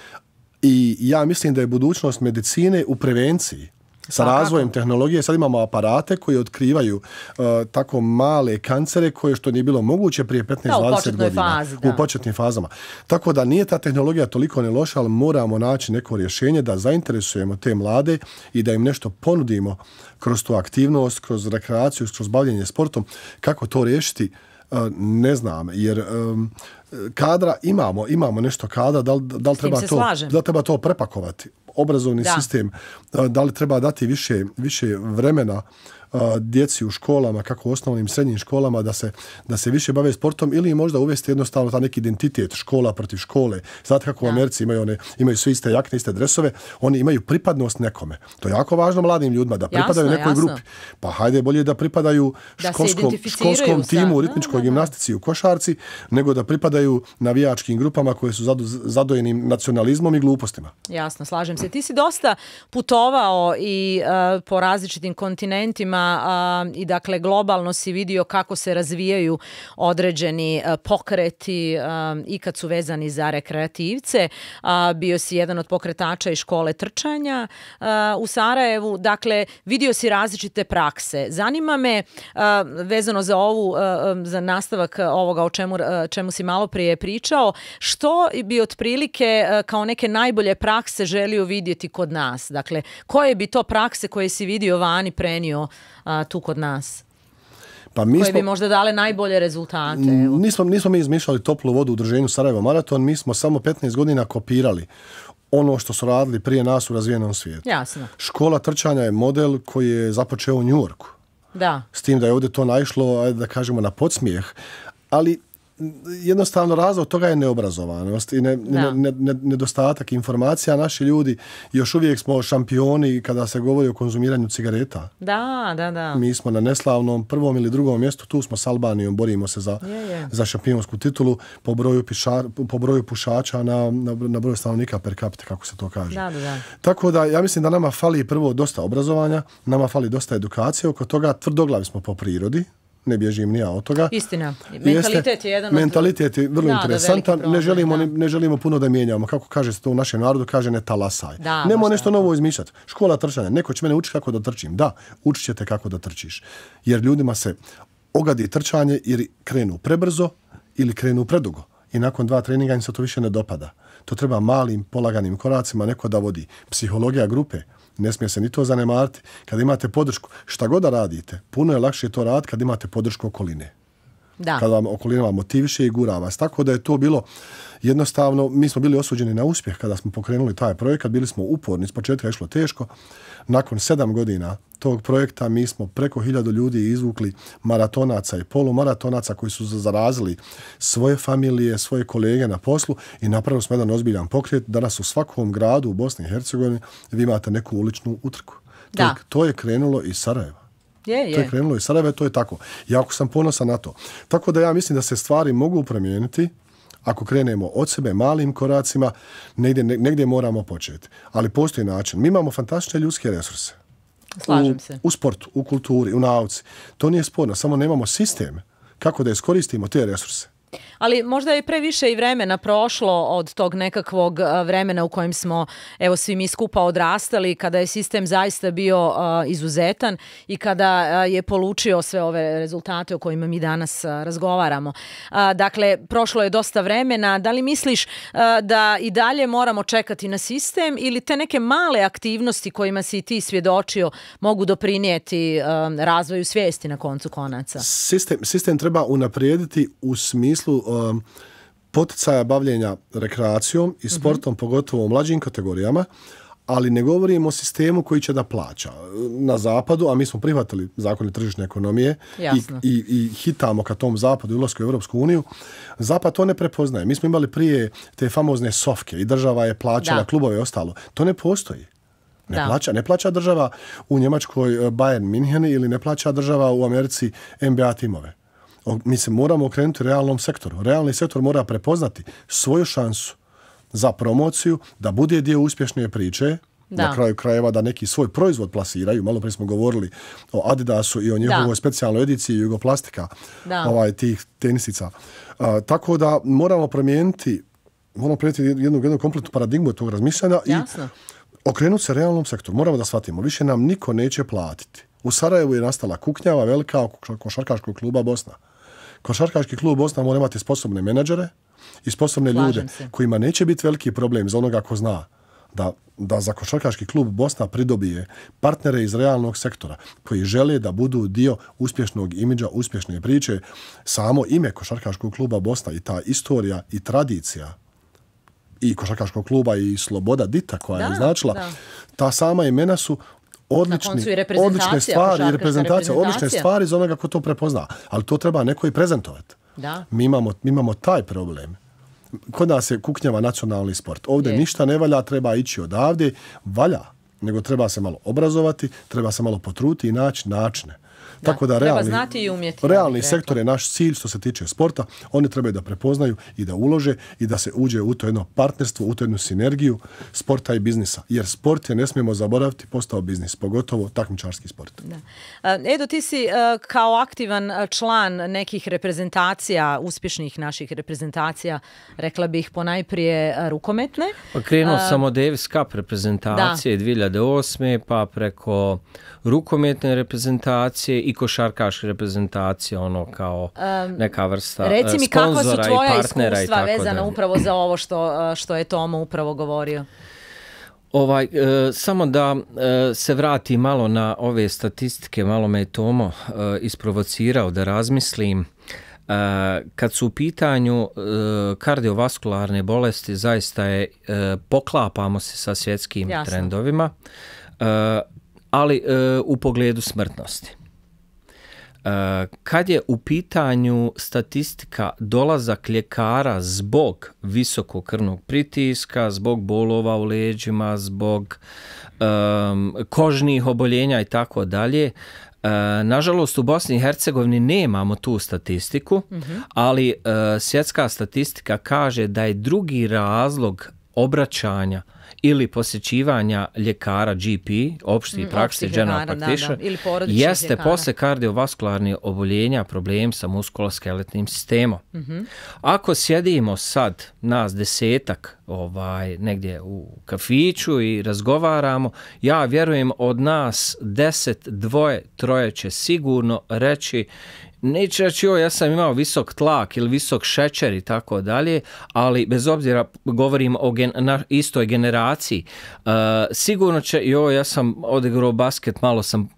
I ja mislim da je budućnost medicine u prevenciji sa razvojem tehnologije sad imamo aparate koji otkrivaju uh, tako male kancere koje što nije bilo moguće prije 15-20 godina. U početnim fazama. Tako da nije ta tehnologija toliko ne loša, ali moramo naći neko rješenje da zainteresujemo te mlade i da im nešto ponudimo kroz tu aktivnost, kroz rekreaciju, kroz bavljenje sportom. Kako to riješiti? Uh, ne znam, jer um, kadra imamo, imamo nešto kadra, da da li treba to prepakovati? obrazovni sistem, da li treba dati više, više vremena djeci u školama, kako u osnovnim srednjim školama, da se, da se više bave sportom ili možda uvesti jednostavno ta neki identitet škola protiv škole. Znate kako u Americi imaju, one, imaju svi iste jakne, iste dresove, oni imaju pripadnost nekome. To je jako važno mladim ljudima, da pripadaju nekoj grupi. Pa hajde bolje da pripadaju da školskom, timu u ritmičkoj gimnastici u košarci, nego da pripadaju navijačkim grupama koje su zadojenim nacionalizmom i glupostima. Jasno, slažem se. Ti si dosta putovao i e, po različitim kontinentima i dakle globalno si vidio kako se razvijaju određeni e, pokreti e, i kad su vezani za rekreativce. bio si jedan od pokretača i škole trčanja e, u Sarajevu. Dakle, vidio si različite prakse. Zanima me vezano za ovu, za nastavak ovoga o čemu, čemu si malo prije pričao, što bi otprilike kao neke najbolje prakse želio vidjeti kod nas? Dakle, koje bi to prakse koje si vidio vani prenio tu kod nas? Pa mi koje smo, bi možda dale najbolje rezultate. Nismo, nismo mi izmišljali toplu vodu u Udruženju Sarajevo Maraton, mi smo samo 15 godina kopirali ono što su radili prije nas u razvijenom svijetu. Jasno. Škola trčanja je model koji je započeo u Njorku. Da. S tim da je ovdje to naišlo, da kažemo, na podsmijeh. Ali jednostavno razlog toga je neobrazovanost i ne, ne, ne, nedostatak informacija. Naši ljudi još uvijek smo šampioni kada se govori o konzumiranju cigareta. Da, da, da. Mi smo na neslavnom prvom ili drugom mjestu, tu smo s Albanijom, borimo se za, za šampionsku titulu po broju, po broju pušača na, na, broju stanovnika per capita, kako se to kaže. Da, da, da. Tako da ja mislim da nama fali prvo dosta obrazovanja, nama fali dosta edukacije, oko toga tvrdoglavi smo po prirodi, ne bježim ni ja od toga. Istina. Mentalitet je jedan Mentalitet je vrlo interesantan. ne, želimo, ne želimo puno da mijenjamo. Kako kaže se to u našem narodu, kaže ne talasaj. Nemo nešto novo izmišljati. Škola trčanja. Neko će mene učiti kako da trčim. Da, učit ćete kako da trčiš. Jer ljudima se ogadi trčanje jer krenu prebrzo ili krenu predugo. I nakon dva treninga im se to više ne dopada. To treba malim, polaganim koracima neko da vodi. Psihologija grupe, ne smije se ni to zanemariti. Kada imate podršku, šta god da radite, puno je lakše to raditi kad imate podršku okoline. Da. Kada vam okolina vam motiviše i gura vas. Tako da je to bilo jednostavno, mi smo bili osuđeni na uspjeh kada smo pokrenuli taj projekat, bili smo uporni, s početka je išlo teško, nakon sedam godina tog projekta mi smo preko hiljadu ljudi izvukli maratonaca i polumaratonaca koji su zarazili svoje familije, svoje kolege na poslu i napravili smo jedan ozbiljan pokret. Danas u svakom gradu u Bosni i Hercegovini vi imate neku uličnu utrku. To, je, krenulo iz Sarajeva. To je krenulo iz Sarajeva, to je tako. Jako sam ponosan na to. Tako da ja mislim da se stvari mogu promijeniti ako krenemo od sebe malim koracima, negdje, negdje moramo početi. Ali postoji način. Mi imamo fantastične ljudske resurse. Slažem se. u sportu, u kulturi, u nauci. To nije sporno, samo nemamo sistem kako da iskoristimo te resurse. Ali možda je previše i vremena prošlo od tog nekakvog e, vremena u kojem smo evo svi mi skupa odrastali, kada je sistem zaista bio e, izuzetan i kada e, je polučio sve ove rezultate o kojima mi danas razgovaramo. Dakle, prošlo je dosta vremena. Da li misliš da i dalje moramo čekati na sistem ili te neke male aktivnosti kojima si ti svjedočio mogu doprinijeti razvoju svijesti na koncu konaca? Sistem, sistem treba unaprijediti u smislu smislu um, poticaja bavljenja rekreacijom i mhm. sportom, pogotovo u mlađim kategorijama, ali ne govorimo o sistemu koji će da plaća. Na zapadu, a mi smo prihvatili zakone tržišne ekonomije i, i, i, hitamo ka tom zapadu i ulasku u Europsku uniju, zapad to ne prepoznaje. Mi smo imali prije te famozne sofke i država je plaćala klubove i ostalo. To ne postoji. Ne, Plaća, ne plaća država u Njemačkoj eh, Bayern München ili ne plaća država u Americi NBA timove mi se moramo okrenuti realnom sektoru. Realni sektor mora prepoznati svoju šansu za promociju, da bude dio uspješnije priče, na kraju krajeva da neki svoj proizvod plasiraju. Malo prije smo govorili o Adidasu i o njihovoj specijalnoj ediciji Jugoplastika, ovaj tih tenisica. tako da moramo promijeniti moramo promijeniti jednu, jednu kompletnu paradigmu tog razmišljanja i okrenuti se realnom sektoru. Moramo da shvatimo, više nam niko neće platiti. U Sarajevu je nastala kuknjava velika Oko košarkaškog kluba Bosna. Košarkaški klub Bosna mora imati sposobne menadžere i sposobne ljude kojima neće biti veliki problem za onoga ko zna da, da za košarkaški klub Bosna pridobije partnere iz realnog sektora koji žele da budu dio uspješnog imidža, uspješne priče. Samo ime košarkaškog kluba Bosna i ta istorija i tradicija i košarkaškog kluba i Sloboda Dita koja je značila, ta sama imena su odlične stvari i reprezentacija, odlične stvari za onoga ko to prepozna. Ali to treba neko i prezentovati. Mi imamo, mi imamo taj problem. Kod nas je kuknjava nacionalni sport. Ovdje ništa ne valja, treba ići odavde. Valja, nego treba se malo obrazovati, treba se malo potruti i naći načine. Tako da treba znati i umjeti. Realni sektor je naš cilj što se tiče sporta. Oni trebaju da prepoznaju i da ulože i da se uđe u to jedno partnerstvo, u to jednu sinergiju sporta i biznisa. Jer sport je, ne smijemo zaboraviti, postao biznis, pogotovo takmičarski sport. Da. Edo, ti si kao aktivan član nekih reprezentacija, uspješnih naših reprezentacija, rekla bih po najprije rukometne. Pa krenuo sam od Davis Cup reprezentacije da. 2008. pa preko rukometne reprezentacije i košarkaš reprezentacije, ono kao neka vrsta Reci mi e, kako su tvoja iskustva vezana upravo za ovo što, e, što je Tomo upravo govorio? Ovaj, e, samo da se vrati malo na ove statistike, malo me je Tomo isprovocirao da razmislim. Kad su u pitanju kardiovaskularne bolesti, zaista je poklapamo se sa svjetskim trendovima, ali u pogledu smrtnosti. E, kad je u pitanju statistika dolazak ljekara zbog visokog krvnog pritiska, zbog bolova u leđima, zbog um, kožnih oboljenja i tako dalje, e, Nažalost u Bosni i Hercegovini nemamo tu statistiku, mhm. ali e, svjetska statistika kaže da je drugi razlog obraćanja ili posjećivanja ljekara GP, opšti mm, prakse general jeste ljekara. posle kardiovaskularnih oboljenja problem sa muskuloskeletnim sistemom. Mm Ako sjedimo sad nas desetak ovaj negdje u kafiću i razgovaramo, ja vjerujem od nas deset, dvoje, troje će sigurno reći neću reći ja sam imao visok tlak ili visok šećer i tako dalje, ali bez obzira govorim o gen, istoj generaciji, e, sigurno će, jo, ja sam odigrao basket, malo sam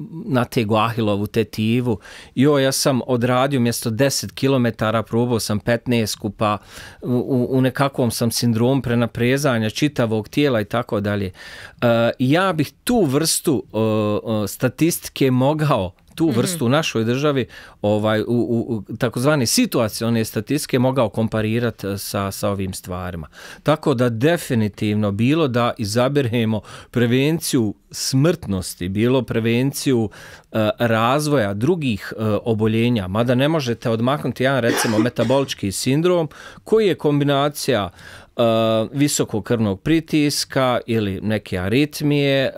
te Ahilovu tetivu, Jo ja sam odradio mjesto 10 km, probao sam 15 kupa, u, nekakvom sam sindrom prenaprezanja čitavog tijela i tako dalje. E, ja bih tu vrstu e, statistike mogao tu mhm. vrstu u našoj državi ovaj u, takozvani u situacione statistike mogao komparirati e, sa, sa ovim stvarima. Tako da definitivno bilo da izaberemo prevenciju smrtnosti, bilo prevenciju e, razvoja drugih e, oboljenja, mada ne možete odmaknuti jedan recimo metabolički sindrom koji je kombinacija e, visokog krvnog pritiska ili neke aritmije,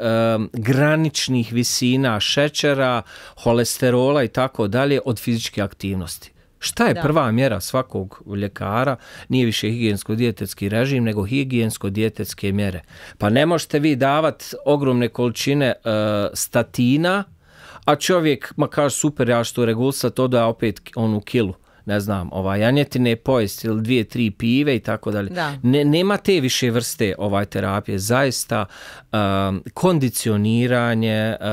graničnih visina šećera, holesterola i tako dalje od fizičke aktivnosti. Šta je prva mjera svakog ljekara? Nije više higijensko-dijetetski režim, nego higijensko-dijetetske mjere. Pa ne možete vi davat ogromne količine e, statina, a čovjek, ma kaže super, ja što regulsa, to da opet onu kilu ne znam, ovaj, janjetine pojest ili dvije, tri pive i tako dalje. nema te više vrste ovaj terapije. Zaista um, kondicioniranje, uh,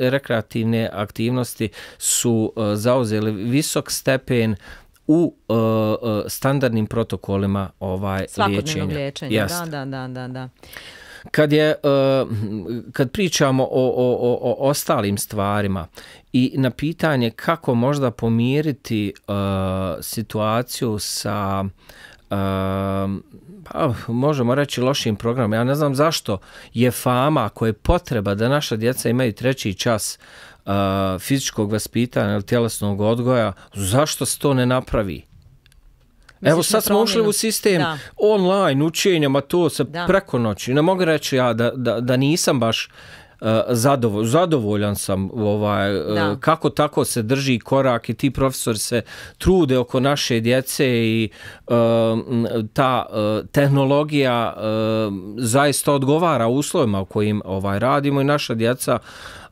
rekreativne aktivnosti su uh, zauzeli visok stepen u uh, uh, standardnim protokolima ovaj liječenja. Svakodnevnog da, da, da. da. Kad, je, e, kad pričamo o, o, o, o ostalim stvarima i na pitanje kako možda pomiriti e, situaciju sa e, pa, možemo reći lošim programom. Ja ne znam zašto je fama ako je potreba da naša djeca imaju treći čas fizičkog vaspitanja ili tjelesnog odgoja, zašto se to ne napravi? Evo sad smo ušli u sistem online učenja, to se preko noći. Ne mogu reći ja da, da, da nisam baš e, zadovoljan sam ovaj, e, kako tako se drži korak i ti profesori se trude oko naše djece i e, ta tehnologija zaista odgovara uslovima u kojim ovaj, radimo i naša djeca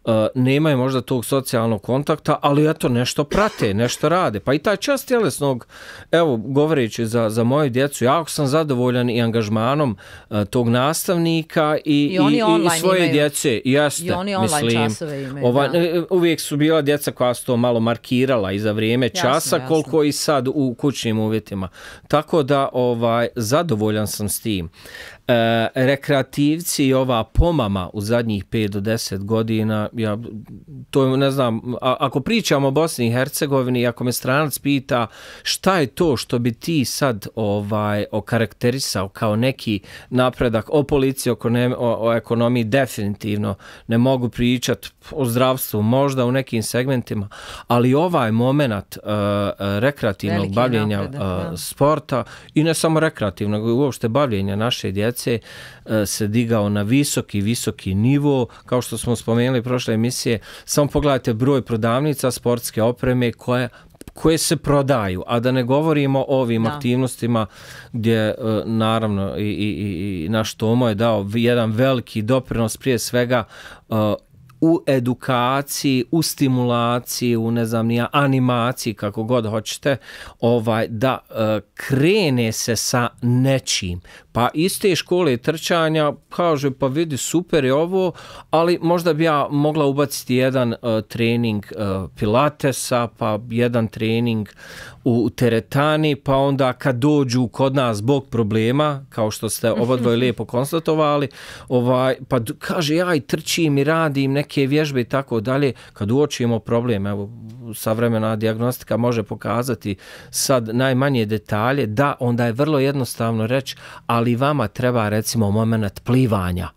Eh, nemaju možda tog socijalnog kontakta, ali eto nešto prate, nešto rade. Pa i ta čast tjelesnog, evo govoreći za, za moju djecu, jako sam zadovoljan i angažmanom eh, tog nastavnika i, I, i, svoje djece. Jeste, I oni mislim, eh, Uvijek su bila djeca koja su to malo markirala i za vrijeme časa, koliko i sad u kućnim uvjetima. Tako da ovaj zadovoljan sam s tim. E, rekreativci i ova pomama u zadnjih 5 do 10 godina, ja to ne znam, ako pričamo o Bosni i Hercegovini, ako me stranac pita šta je to što bi ti sad ovaj okarakterisao kao neki napredak o policiji, o, ekonomiji, definitivno ne mogu pričati o zdravstvu, možda u nekim segmentima, ali ovaj moment e, rekreativnog bavljenja e, sporta i ne samo rekreativnog, uopšte bavljenja naše djece E, se digao na visoki, visoki nivo. Kao što smo spomenuli prošle emisije, samo pogledajte broj prodavnica sportske opreme koje se prodaju, a da ne govorimo o ovim aktivnostima gdje e, naravno i, i, i naš Tomo je dao jedan veliki doprinos prije svega e, u edukaciji, u stimulaciji, u ne znam animaciji, kako god hoćete, ovaj, da krene se sa nečim. Pa iz te škole trčanja kaže pa vidi super je ovo, ali možda bi ja mogla ubaciti jedan uh, trening e, pilatesa, pa jedan trening u teretani, pa onda kad dođu kod nas zbog problema, kao što ste oba dvoje lijepo konstatovali, ovaj, pa kaže ja i trčim i radim neke vježbe i tako dalje, kad uočimo problem, evo savremena dijagnostika može pokazati sad najmanje detalje, da onda je vrlo jednostavno reći, ali vama treba recimo moment plivanja.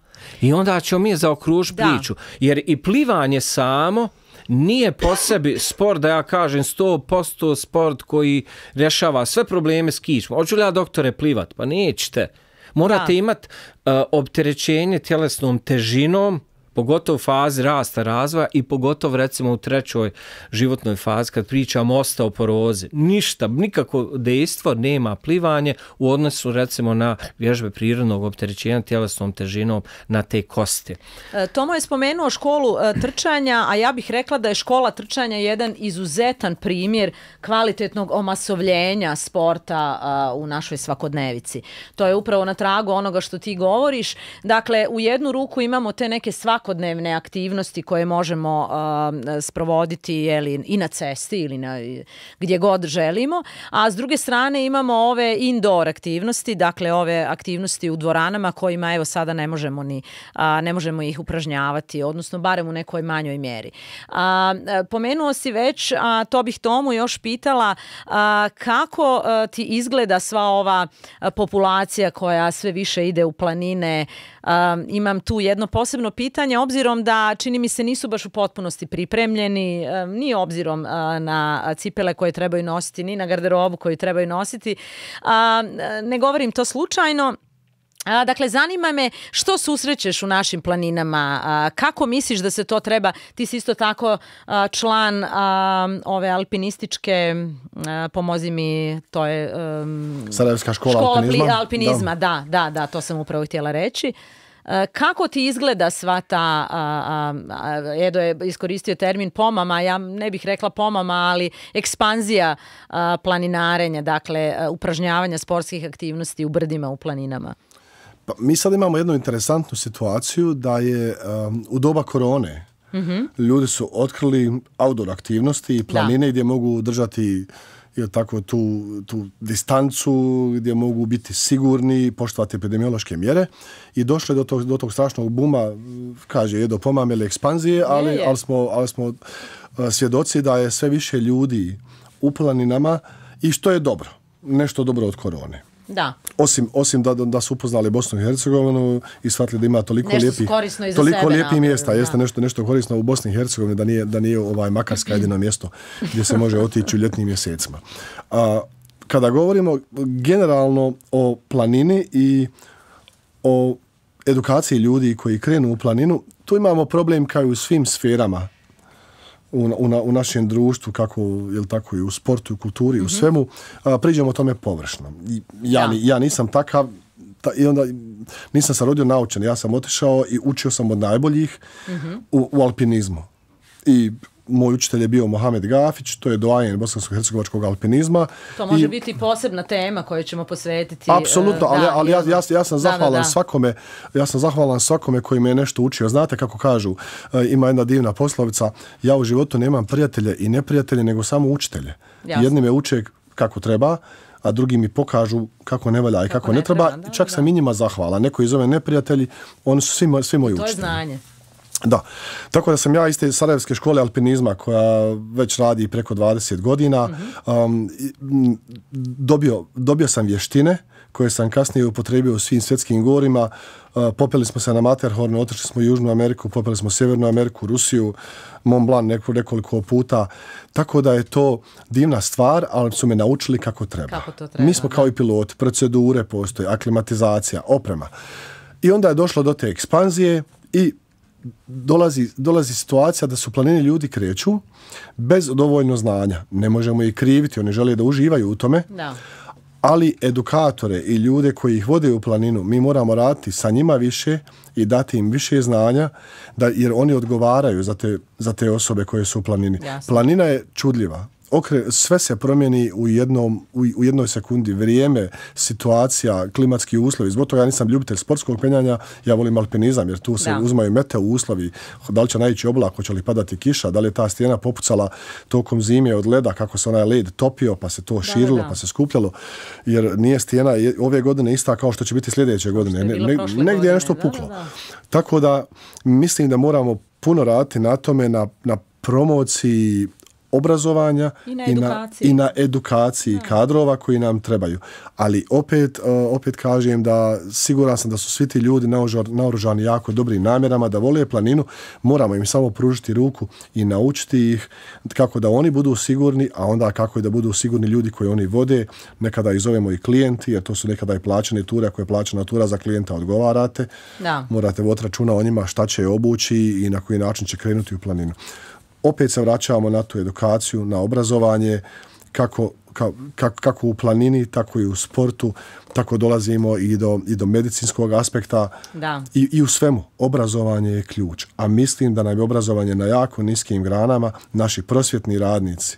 I onda ćemo mi zaokružiti priču. Jer i plivanje samo nije po sebi sport da ja kažem 100% sport koji rješava sve probleme s kičmom. Hoću li ja doktore plivat? Pa nećete. Morate imati e, opterećenje tjelesnom težinom pogotovo u fazi rasta razvoja i pogotovo recimo u trećoj životnoj fazi kad pričamo o osteoporozi. Ništa, nikako dejstvo nema plivanje u odnosu recimo na vježbe prirodnog opterećenja tjelesnom težinom na te kosti. E, Tomo je spomenuo školu e, trčanja, a ja bih rekla da je škola trčanja jedan izuzetan primjer kvalitetnog omasovljenja sporta e, u našoj svakodnevici. To je upravo na tragu onoga što ti govoriš. Dakle, u jednu ruku imamo te neke svakodnevice svakodnevne aktivnosti koje možemo um, sprovoditi i na cesti ili gdje god želimo, a s druge strane imamo ove indoor aktivnosti, dakle ove aktivnosti u dvoranama kojima evo sada ne možemo ni ne možemo ih upražnjavati, odnosno barem u nekoj manjoj mjeri. A, pomenuo si već, a, to bih tomu još pitala, kako ti izgleda sva ova populacija koja sve više ide u planine, um, imam tu jedno posebno pitanje, obzirom da čini mi se nisu baš u potpunosti pripremljeni, ni obzirom na cipele koje trebaju nositi, ni na garderobu koju trebaju nositi. ne govorim to slučajno, Dakle, zanima me što susrećeš u našim planinama, kako misliš da se to treba, ti si isto tako član ove alpinističke, pomozi mi, to je... Sarajevska škola, alpinizma. Da. da, da, to sam upravo htjela reći. E, kako ti izgleda sva ta, Edo je iskoristio termin pomama, ja ne bih rekla pomama, ali ekspanzija planinarenja, dakle upražnjavanja sportskih aktivnosti u brdima, u planinama? Pa mi sad imamo jednu interesantnu situaciju da je um, u doba korone mhm. ljudi su otkrili outdoor aktivnosti i planine gdje mogu držati tako tu, tu distancu gdje mogu biti sigurni poštovati epidemiološke mjere i došlo je do tog, do tog strašnog buma kaže je do ili ekspanzije ali, ali, smo, ali smo uh, svjedoci da je sve više ljudi u planinama i što je dobro nešto dobro od korone da. Osim, osim da, da su upoznali Bosnu i Hercegovinu i shvatili da ima toliko nešto lijepi, toliko mjesta, jeste nešto, nešto korisno u Bosni i Hercegovini da nije, da nije ovaj Makarska jedino mjesto gdje se može otići u ljetnim mjesecima. A, kada govorimo generalno o planini i o edukaciji ljudi koji krenu u planinu, tu imamo problem kao i u svim sferama u, u, našem društvu, kako tako i u sportu, i u kulturi, mm u mhm. svemu, a, priđemo tome površno. ja, ja. nisam takav, i onda nisam se rodio naučen, ja sam otišao i učio sam od najboljih mhm. u, u alpinizmu. I moj učitelj je bio Mohamed Gafić, to je doajen bosansko-hercegovačkog alpinizma. To može biti posebna tema koju ćemo posvetiti. Apsolutno, eh, ali, ali ja, ja, sam zahvalan svakome, ja sam zahvalan svakome koji me je nešto učio. Znate kako kažu, eh, ima jedna divna poslovica, ja u životu nemam prijatelje i neprijatelje, nego samo učitelje. Jedni me uče kako treba, a drugi mi pokažu kako ne valja i kako, ne, treba. treba Čak sam i njima zahvala. Neko iz ove neprijatelji, oni su svi, svi moji učitelji. To je znanje. Da, tako da sam ja iz te Sarajevske škole alpinizma koja već radi preko 20 godina, mhm. um, dobio, sam vještine koje sam kasnije upotrijebio u svim svjetskim gorima. Uh, popeli smo se na Materhorn, otišli smo u Južnu Ameriku, popeli smo u Sjevernu Ameriku, Rusiju, Mont Blanc nekoliko puta. Tako da je to divna stvar, ali su me naučili kako treba. Mi smo kao i pilot procedure postoje, aklimatizacija, oprema. I onda je došlo do te ekspanzije i dolazi, dolazi situacija da su planini ljudi kreću bez dovoljno znanja. Ne možemo ih kriviti, oni žele da uživaju u tome. Da. Ali edukatore i ljude koji ih vode u planinu, mi moramo raditi sa njima više i dati im više znanja, da, jer oni odgovaraju za te, za te osobe koje su u planini. Planina je čudljiva okre, sve se promijeni u, jednom, u, jednoj sekundi. Vrijeme, situacija, klimatski uslovi. Zbog toga ja nisam ljubitelj sportskog penjanja, ja volim alpinizam jer tu se da. uzmaju meteo uslovi. Da li će naići oblak, hoće li padati kiša, da li je ta stijena popucala tokom zime od leda, kako se onaj led topio, pa se to širilo, pa se skupljalo. Jer nije stijena ove godine ista kao što će biti sljedeće godine. negdje je nešto puklo. Tako da mislim da moramo puno raditi na tome, na, na promociji obrazovanja i na edukaciji, i na, edukaciji kadrova koji nam trebaju. Ali opet, e, opet kažem da siguran sam da su svi ti ljudi naoružani jako dobrim namjerama, da vole planinu, moramo im samo pružiti ruku i naučiti ih kako da oni budu sigurni, a onda kako i da budu sigurni ljudi koji oni vode, nekada ih zovemo i klijenti, jer to su nekada i plaćene ture, ako je plaćena tura za klijenta odgovarate, morate voditi računa o njima šta će obući i na koji način će krenuti u planinu opet se vraćamo na tu edukaciju, na obrazovanje, kako, kako u planini, tako i u sportu, tako dolazimo i do, medicinskog aspekta I, u svemu. Obrazovanje je ključ, a mislim da nam je obrazovanje na jako niskim granama, naši prosvjetni radnici,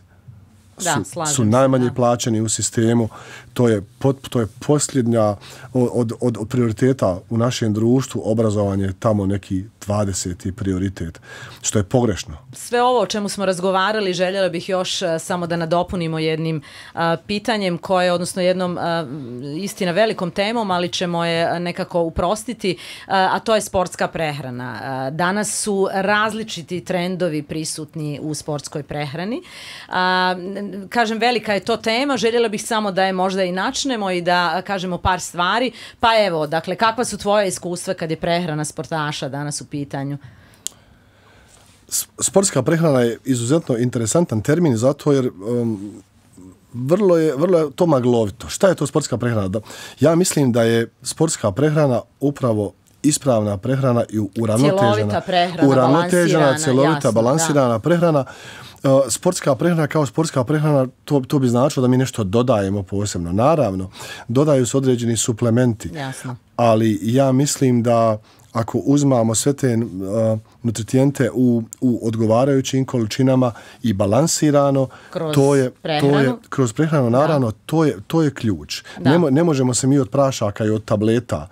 su, najmanje plaćeni u sistemu. To je, to je posljednja od, prioriteta u našem društvu. Obrazovanje tamo neki 20. prioritet, što je pogrešno. Sve ovo o čemu smo razgovarali željela bih još e, samo da nadopunimo jednim e, pitanjem koje, odnosno jednom e, istina velikom temom, ali ćemo je nekako uprostiti, a, to je sportska prehrana. Danas su različiti trendovi prisutni u sportskoj prehrani. Kažem, velika je to tema, željela bih samo da je možda i načnemo i da kažemo par stvari. Pa evo, dakle, kakva su tvoje iskustva kad je prehrana sportaša danas u pitanju? Sportska prehrana je izuzetno interesantan termin zato jer um, vrlo, je, vrlo je to maglovito. Šta je to sportska prehrana? Ja mislim da je sportska prehrana upravo ispravna prehrana i uravnotežena. Cjelovita prehrana, uravnotežena, balansirana, balansirana prehrana. Uh, sportska prehrana kao sportska prehrana, to, to bi značilo da mi nešto dodajemo posebno. Naravno, dodaju se određeni suplementi. Jasno. Ali ja mislim da ako uzmamo sve te uh, nutritijente u, u odgovarajućim količinama i balansirano, kroz to, je, prehranu. to je kroz prehranu, naravno, to je, to je ključ. Ne, možemo se mi od prašaka i od tableta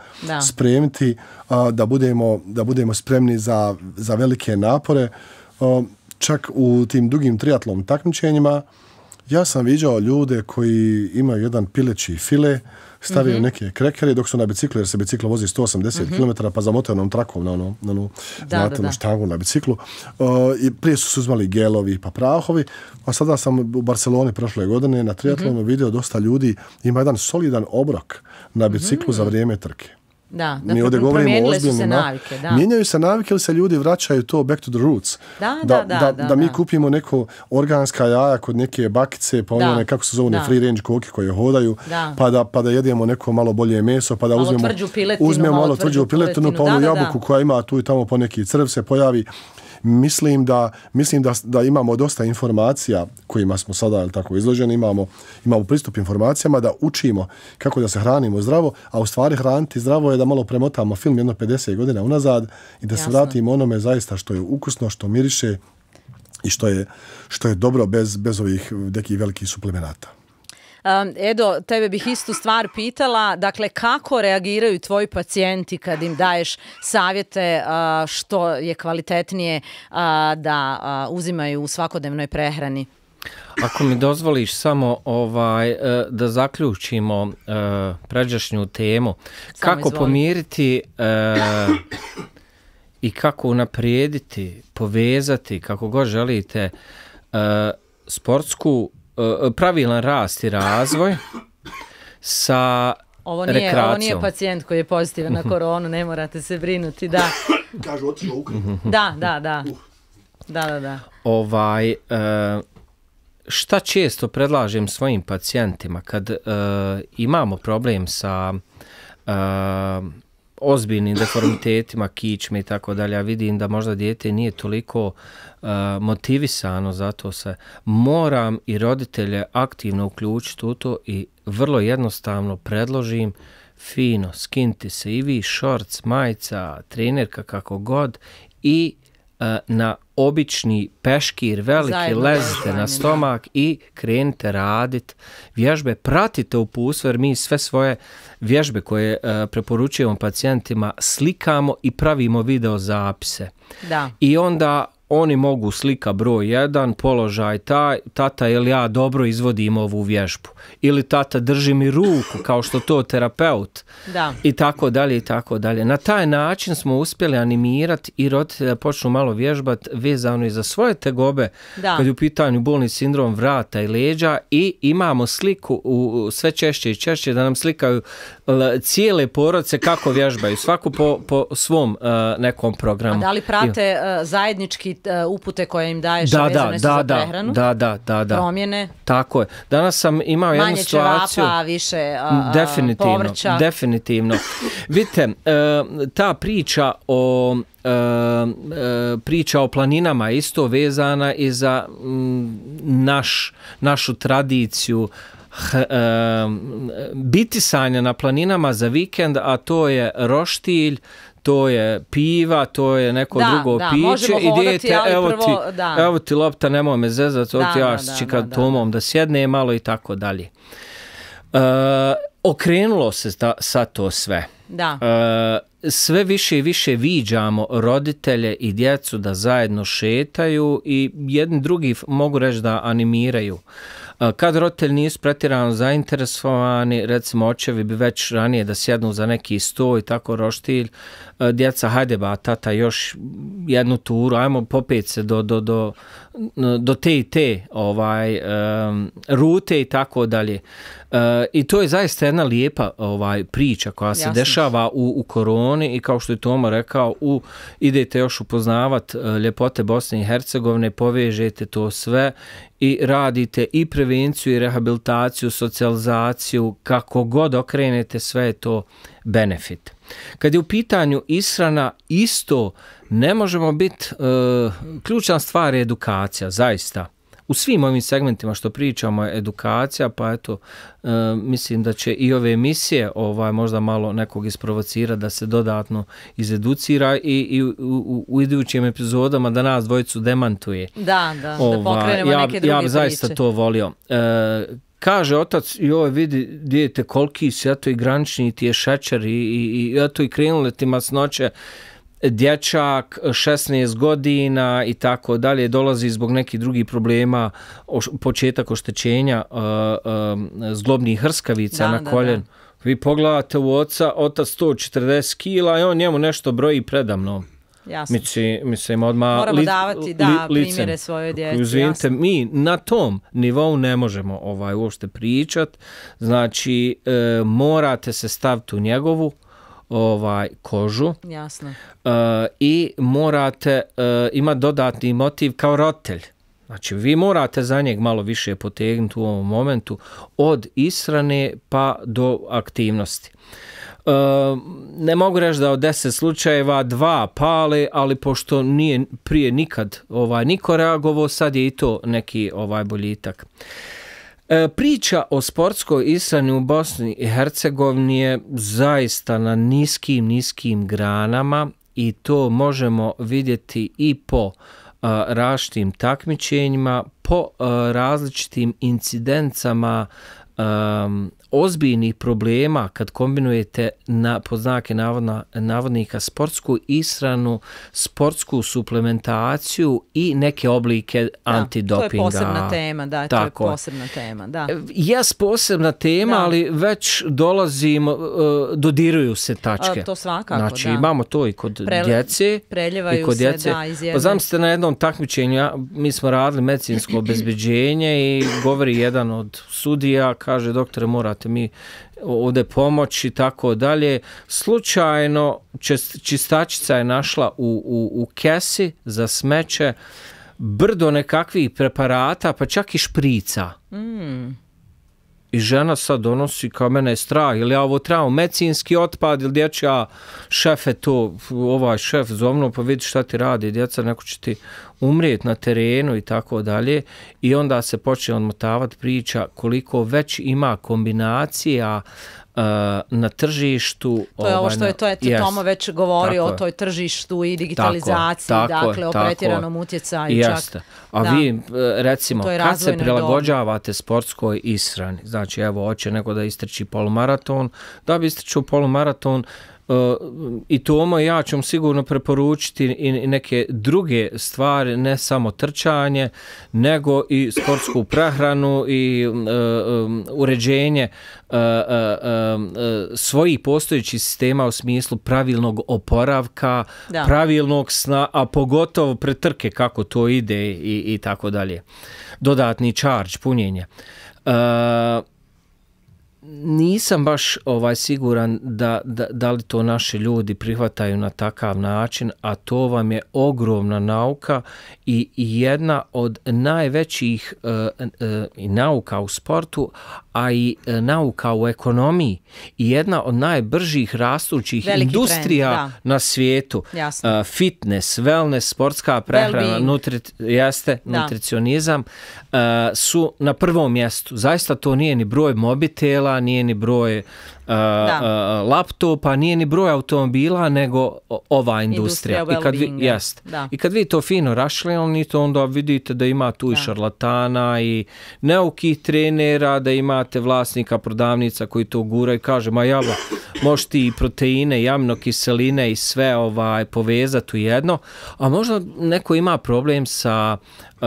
spremiti uh, da, budemo, da budemo spremni za, za velike napore. Uh, čak u tim dugim triatlom takmičenjima ja sam viđao ljude koji imaju jedan pileći file, stavio mhm. neke krekere dok su na biciklu, jer se biciklo vozi 180 mm km, pa motornom trakom na onu na štangu na biciklu. Uh, i prije su se uzmali gelovi pa prahovi, a sada sam u Barceloni prošle godine na triatlonu mm video dosta ljudi, ima jedan solidan obrok na biciklu za mhm. vrijeme trke. Da, da, Mi dakle, ovdje govorimo se navike, Mijenjaju se navike ili se ljudi vraćaju to back to the roots. Da, da, da. Da, mi kupimo neko organska jaja kod neke bakice, pa ono one kako se zovu free range koki koje hodaju, pa da, pa da jedemo neko malo bolje meso, pa da malo uzmemo, uzmemo malo tvrđu piletinu, pa onu jabuku koja ima tu i tamo po neki crv se pojavi. Mislim da, mislim da, da imamo dosta informacija kojima smo sada tako izloženi, imamo, imamo pristup informacijama da učimo kako da se hranimo zdravo, a u stvari hraniti zdravo je da malo premotamo film jedno 50 godina unazad i da se vratimo onome zaista što je ukusno, što miriše i što je, što je dobro bez, bez ovih nekih velikih suplemenata. Edo, tebe bih istu stvar pitala, dakle kako reagiraju tvoji pacijenti kad im daješ savjete što je kvalitetnije da uzimaju u svakodnevnoj prehrani? Ako mi dozvoliš samo ovaj e, da zaključimo e, pređašnju temu, kako pomiriti e, i kako unaprijediti, povezati, kako god želite, sportsku E, pravilan rast i razvoj sa ovo nije, rekreacijom. Ovo nije pacijent koji je pozitivan na koronu, ne morate se brinuti, da. Kažu, otišao u Da, da, da. Da, da, da. Ovaj, e, šta često predlažem svojim pacijentima kad e, imamo problem sa ozbiljnim deformitetima, kičme i tako dalje, ja vidim da možda dijete nije toliko uh, motivisano, zato se moram i roditelje aktivno uključiti u to i vrlo jednostavno predložim fino, skinti se i vi, šorc, majca, trenerka, kako god i E, na obični peškir veliki, lezite na stomak i krenite radit vježbe, pratite upust jer mi sve svoje vježbe koje e, preporučujemo pacijentima slikamo i pravimo video zapise. I onda oni mogu slika broj jedan položaj taj, tata ili ja dobro izvodim ovu vježbu. Ili tata drži mi ruku kao što to terapeut. Da. I tako dalje i tako dalje. Na taj način smo uspjeli animirati i roditelja počnu malo vježbat vezano i za svoje tegobe. Da. Kad je u pitanju bolni sindrom vrata i leđa i imamo sliku u, sve češće i češće da nam slikaju cijele porodce kako vježbaju, svaku po, po svom e, nekom programu. A da li prate e, zajednički e, upute koje im daješ da, da, da, za prehranu? Da, da, da, da. Promjene? Tako je. Danas sam imao Manje jednu situaciju. Manje više mm, definitivno, povrća. Definitivno. Vidite, ta priča o priča o planinama isto vezana i za mm, naš, našu tradiciju h, na planinama za vikend, a to je roštilj, to je piva, to je neko drugo piće i dijete, evo, ti, evo ti lopta, nemoj me zezat, ja s da, Tomom da sjedne malo i tako dalje. E, okrenulo se sa to sve. Da. E, sve više i više viđamo roditelje i djecu da zajedno šetaju i jedni drugi mogu reći da animiraju. E, kad roditelji nisu pretirano zainteresovani, recimo očevi bi već ranije da sjednu za neki sto i tako roštilj, E, djeca, hajde ba, tata, još jednu turu, ajmo popet se do, do, do, do te i te ovaj, rute i tako dalje. E, I to je zaista jedna lijepa ovaj priča koja se dešava u, koroni i kao što je Tomo rekao, u, idete još upoznavat e, ljepote Bosne i Hercegovine, povežete to sve i radite i prevenciju i rehabilitaciju, socijalizaciju, kako god okrenete, sve to benefit. Kad je u pitanju ishrana, isto ne možemo biti, e, ključna stvar je edukacija, zaista. U svim ovim segmentima što pričamo je edukacija, pa eto, e, mislim da će i ove emisije ovaj, možda malo nekog isprovocira da se dodatno izeducira i, i u, idućim epizodama da nas dvojicu demantuje. Da, da, da ovaj, pokrenemo ja, neke druge Ja bi zaista to volio. E, Kaže otac, joj vidi dijete koliki si, ja to i grančni, ti je šećer i, i, i to i krenule ti masnoće dječak 16 godina i tako dalje dolazi zbog nekih drugih problema oš, početak oštećenja e, e, zglobnih hrskavica na koljen. Vi pogledate u oca, otac 140 kila i on njemu nešto broji predamno. Jasno. mislim, odmah... Moramo davati, da, primjere Izvinite, mi na tom nivou ne možemo ovaj uopšte pričat. Znači, e, morate se staviti u njegovu ovaj kožu. Jasno. E, I morate e, imati dodatni motiv kao roditelj. Znači, vi morate za njeg malo više potegnuti u ovom momentu od israne pa do aktivnosti. Ehm, ne mogu reći da od deset slučajeva dva pale, ali pošto nije prije nikad ovaj niko reagovao, sad je i to neki ovaj boljitak. Ehm, priča o sportskoj islani u Bosni i Hercegovini je zaista na niskim, niskim granama i to možemo vidjeti i po ehm, raštim takmičenjima, po različitim incidencama ozbiljnih problema kad kombinujete na podznake navodna, navodnika sportsku isranu, sportsku suplementaciju i neke oblike da, antidopinga. To je posebna tema, da, Tako. E, to je posebna tema, da. Jes posebna tema, ali već dolazimo, e, dodiruju se tačke. to svakako, znači, da. imamo to i kod djece. Preljevaju i kod se, da, znam ste na jednom takmičenju, mi smo radili medicinsko obezbeđenje i govori jedan od sudija, kaže, doktore, mora mi ovdje pomoći i tako dalje. Slučajno čistačica je našla u, u, u kesi za smeće brdo nekakvih preparata, pa čak i šprica. Mm i žena sad donosi kao mene je strah, ili ja ovo trebam medicinski otpad ili dječja šefe to, ovaj šef zovno pa vidi šta ti radi, djeca neko će ti umrijeti na terenu i tako dalje i onda se počne odmotavati priča koliko već ima kombinacija Uh, na tržištu... To je ovaj, što je, to je Tomo već govorio o toj tržištu i digitalizaciji, dakle o pretjeranom utjecaju jeste. čak. A vi eh, recimo, kad se prilagođavate sportskoj israni, znači evo, hoće neko da istrči polumaraton, da bi istrčao polumaraton, i Toma ja ću vam sigurno preporučiti i neke druge stvari, ne samo trčanje, nego i sportsku prehranu i mm, e, mm, uređenje e, e, mm, svojih postojećih sistema u smislu pravilnog oporavka, pravilnog sna, a pogotovo pretrke kako to ide i, i tako dalje. Dodatni charge, punjenje nisam baš ovaj siguran da, da, da li to naši ljudi prihvataju na takav način, a to vam je ogromna nauka i, jedna od najvećih e, e, nauka u sportu, a i e, nauka u ekonomiji i jedna od najbržih rastućih industrija na svijetu. fitness, wellness, sportska prehrana, nutri, jeste, nutricionizam su na prvom mjestu. Zaista to nije ni broj mobitela, nije ni broj E, e, laptopa, nije ni broj automobila, nego ova industrija. industrija I, kad vi, jest. I kad vi to fino to onda vidite da ima tu i šarlatana i neukih trenera, da imate vlasnika prodavnica koji to gura i kaže, ma java, možete i proteine, jamno kiseline i sve ovaj povezati u jedno. A možda neko ima problem sa e,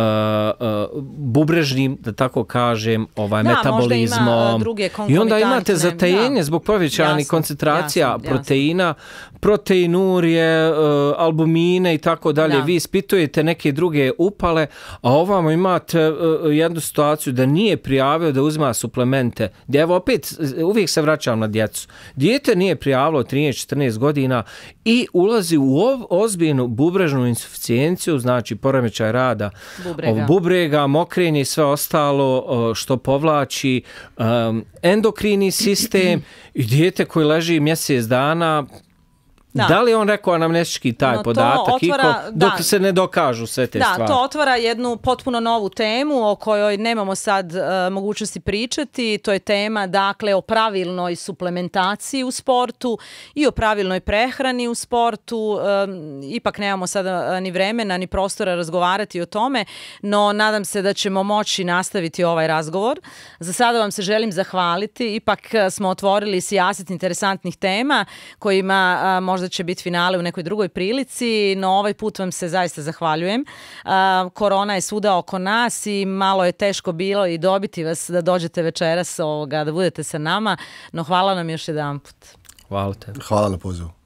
bubrežnim, da tako kažem, ovaj, da, metabolizmom. Ima, uh, I onda imate zatajenje zbog povećanih koncentracija proteina, jasno. proteinurije, e, albumine i tako dalje. Vi ispitujete neke druge upale, a ovamo imate e, e, jednu situaciju da nije prijavio da uzima suplemente. evo opet, uvijek se vraćam na djecu. Dijete nije prijavilo 13-14 godina i ulazi u ozbiljnu bubrežnu insuficijenciju, znači poremećaj rada bubrega, bubrega mokrenje i sve ostalo što povlači endokrini sistem i dijete koje leži mjesec dana da. da li on rekao anamnestički taj no, podatak otvara, dok da, se ne dokažu sve te da, stvari? Da, to otvara jednu potpuno novu temu o kojoj nemamo sad e, mogućnosti pričati. To je tema dakle o pravilnoj suplementaciji u sportu i o pravilnoj prehrani u sportu. E, ipak nemamo sada ni vremena ni prostora razgovarati o tome, no nadam se da ćemo moći nastaviti ovaj razgovor. Za sada vam se želim zahvaliti. Ipak smo otvorili jaset interesantnih tema kojima e, možda možda će biti finale u nekoj drugoj prilici, no ovaj put vam se zaista zahvaljujem. Korona je svuda oko nas i malo je teško bilo i dobiti vas da dođete večeras da budete sa nama, no hvala nam još jedan put. Hvala te. Hvala na pozivu.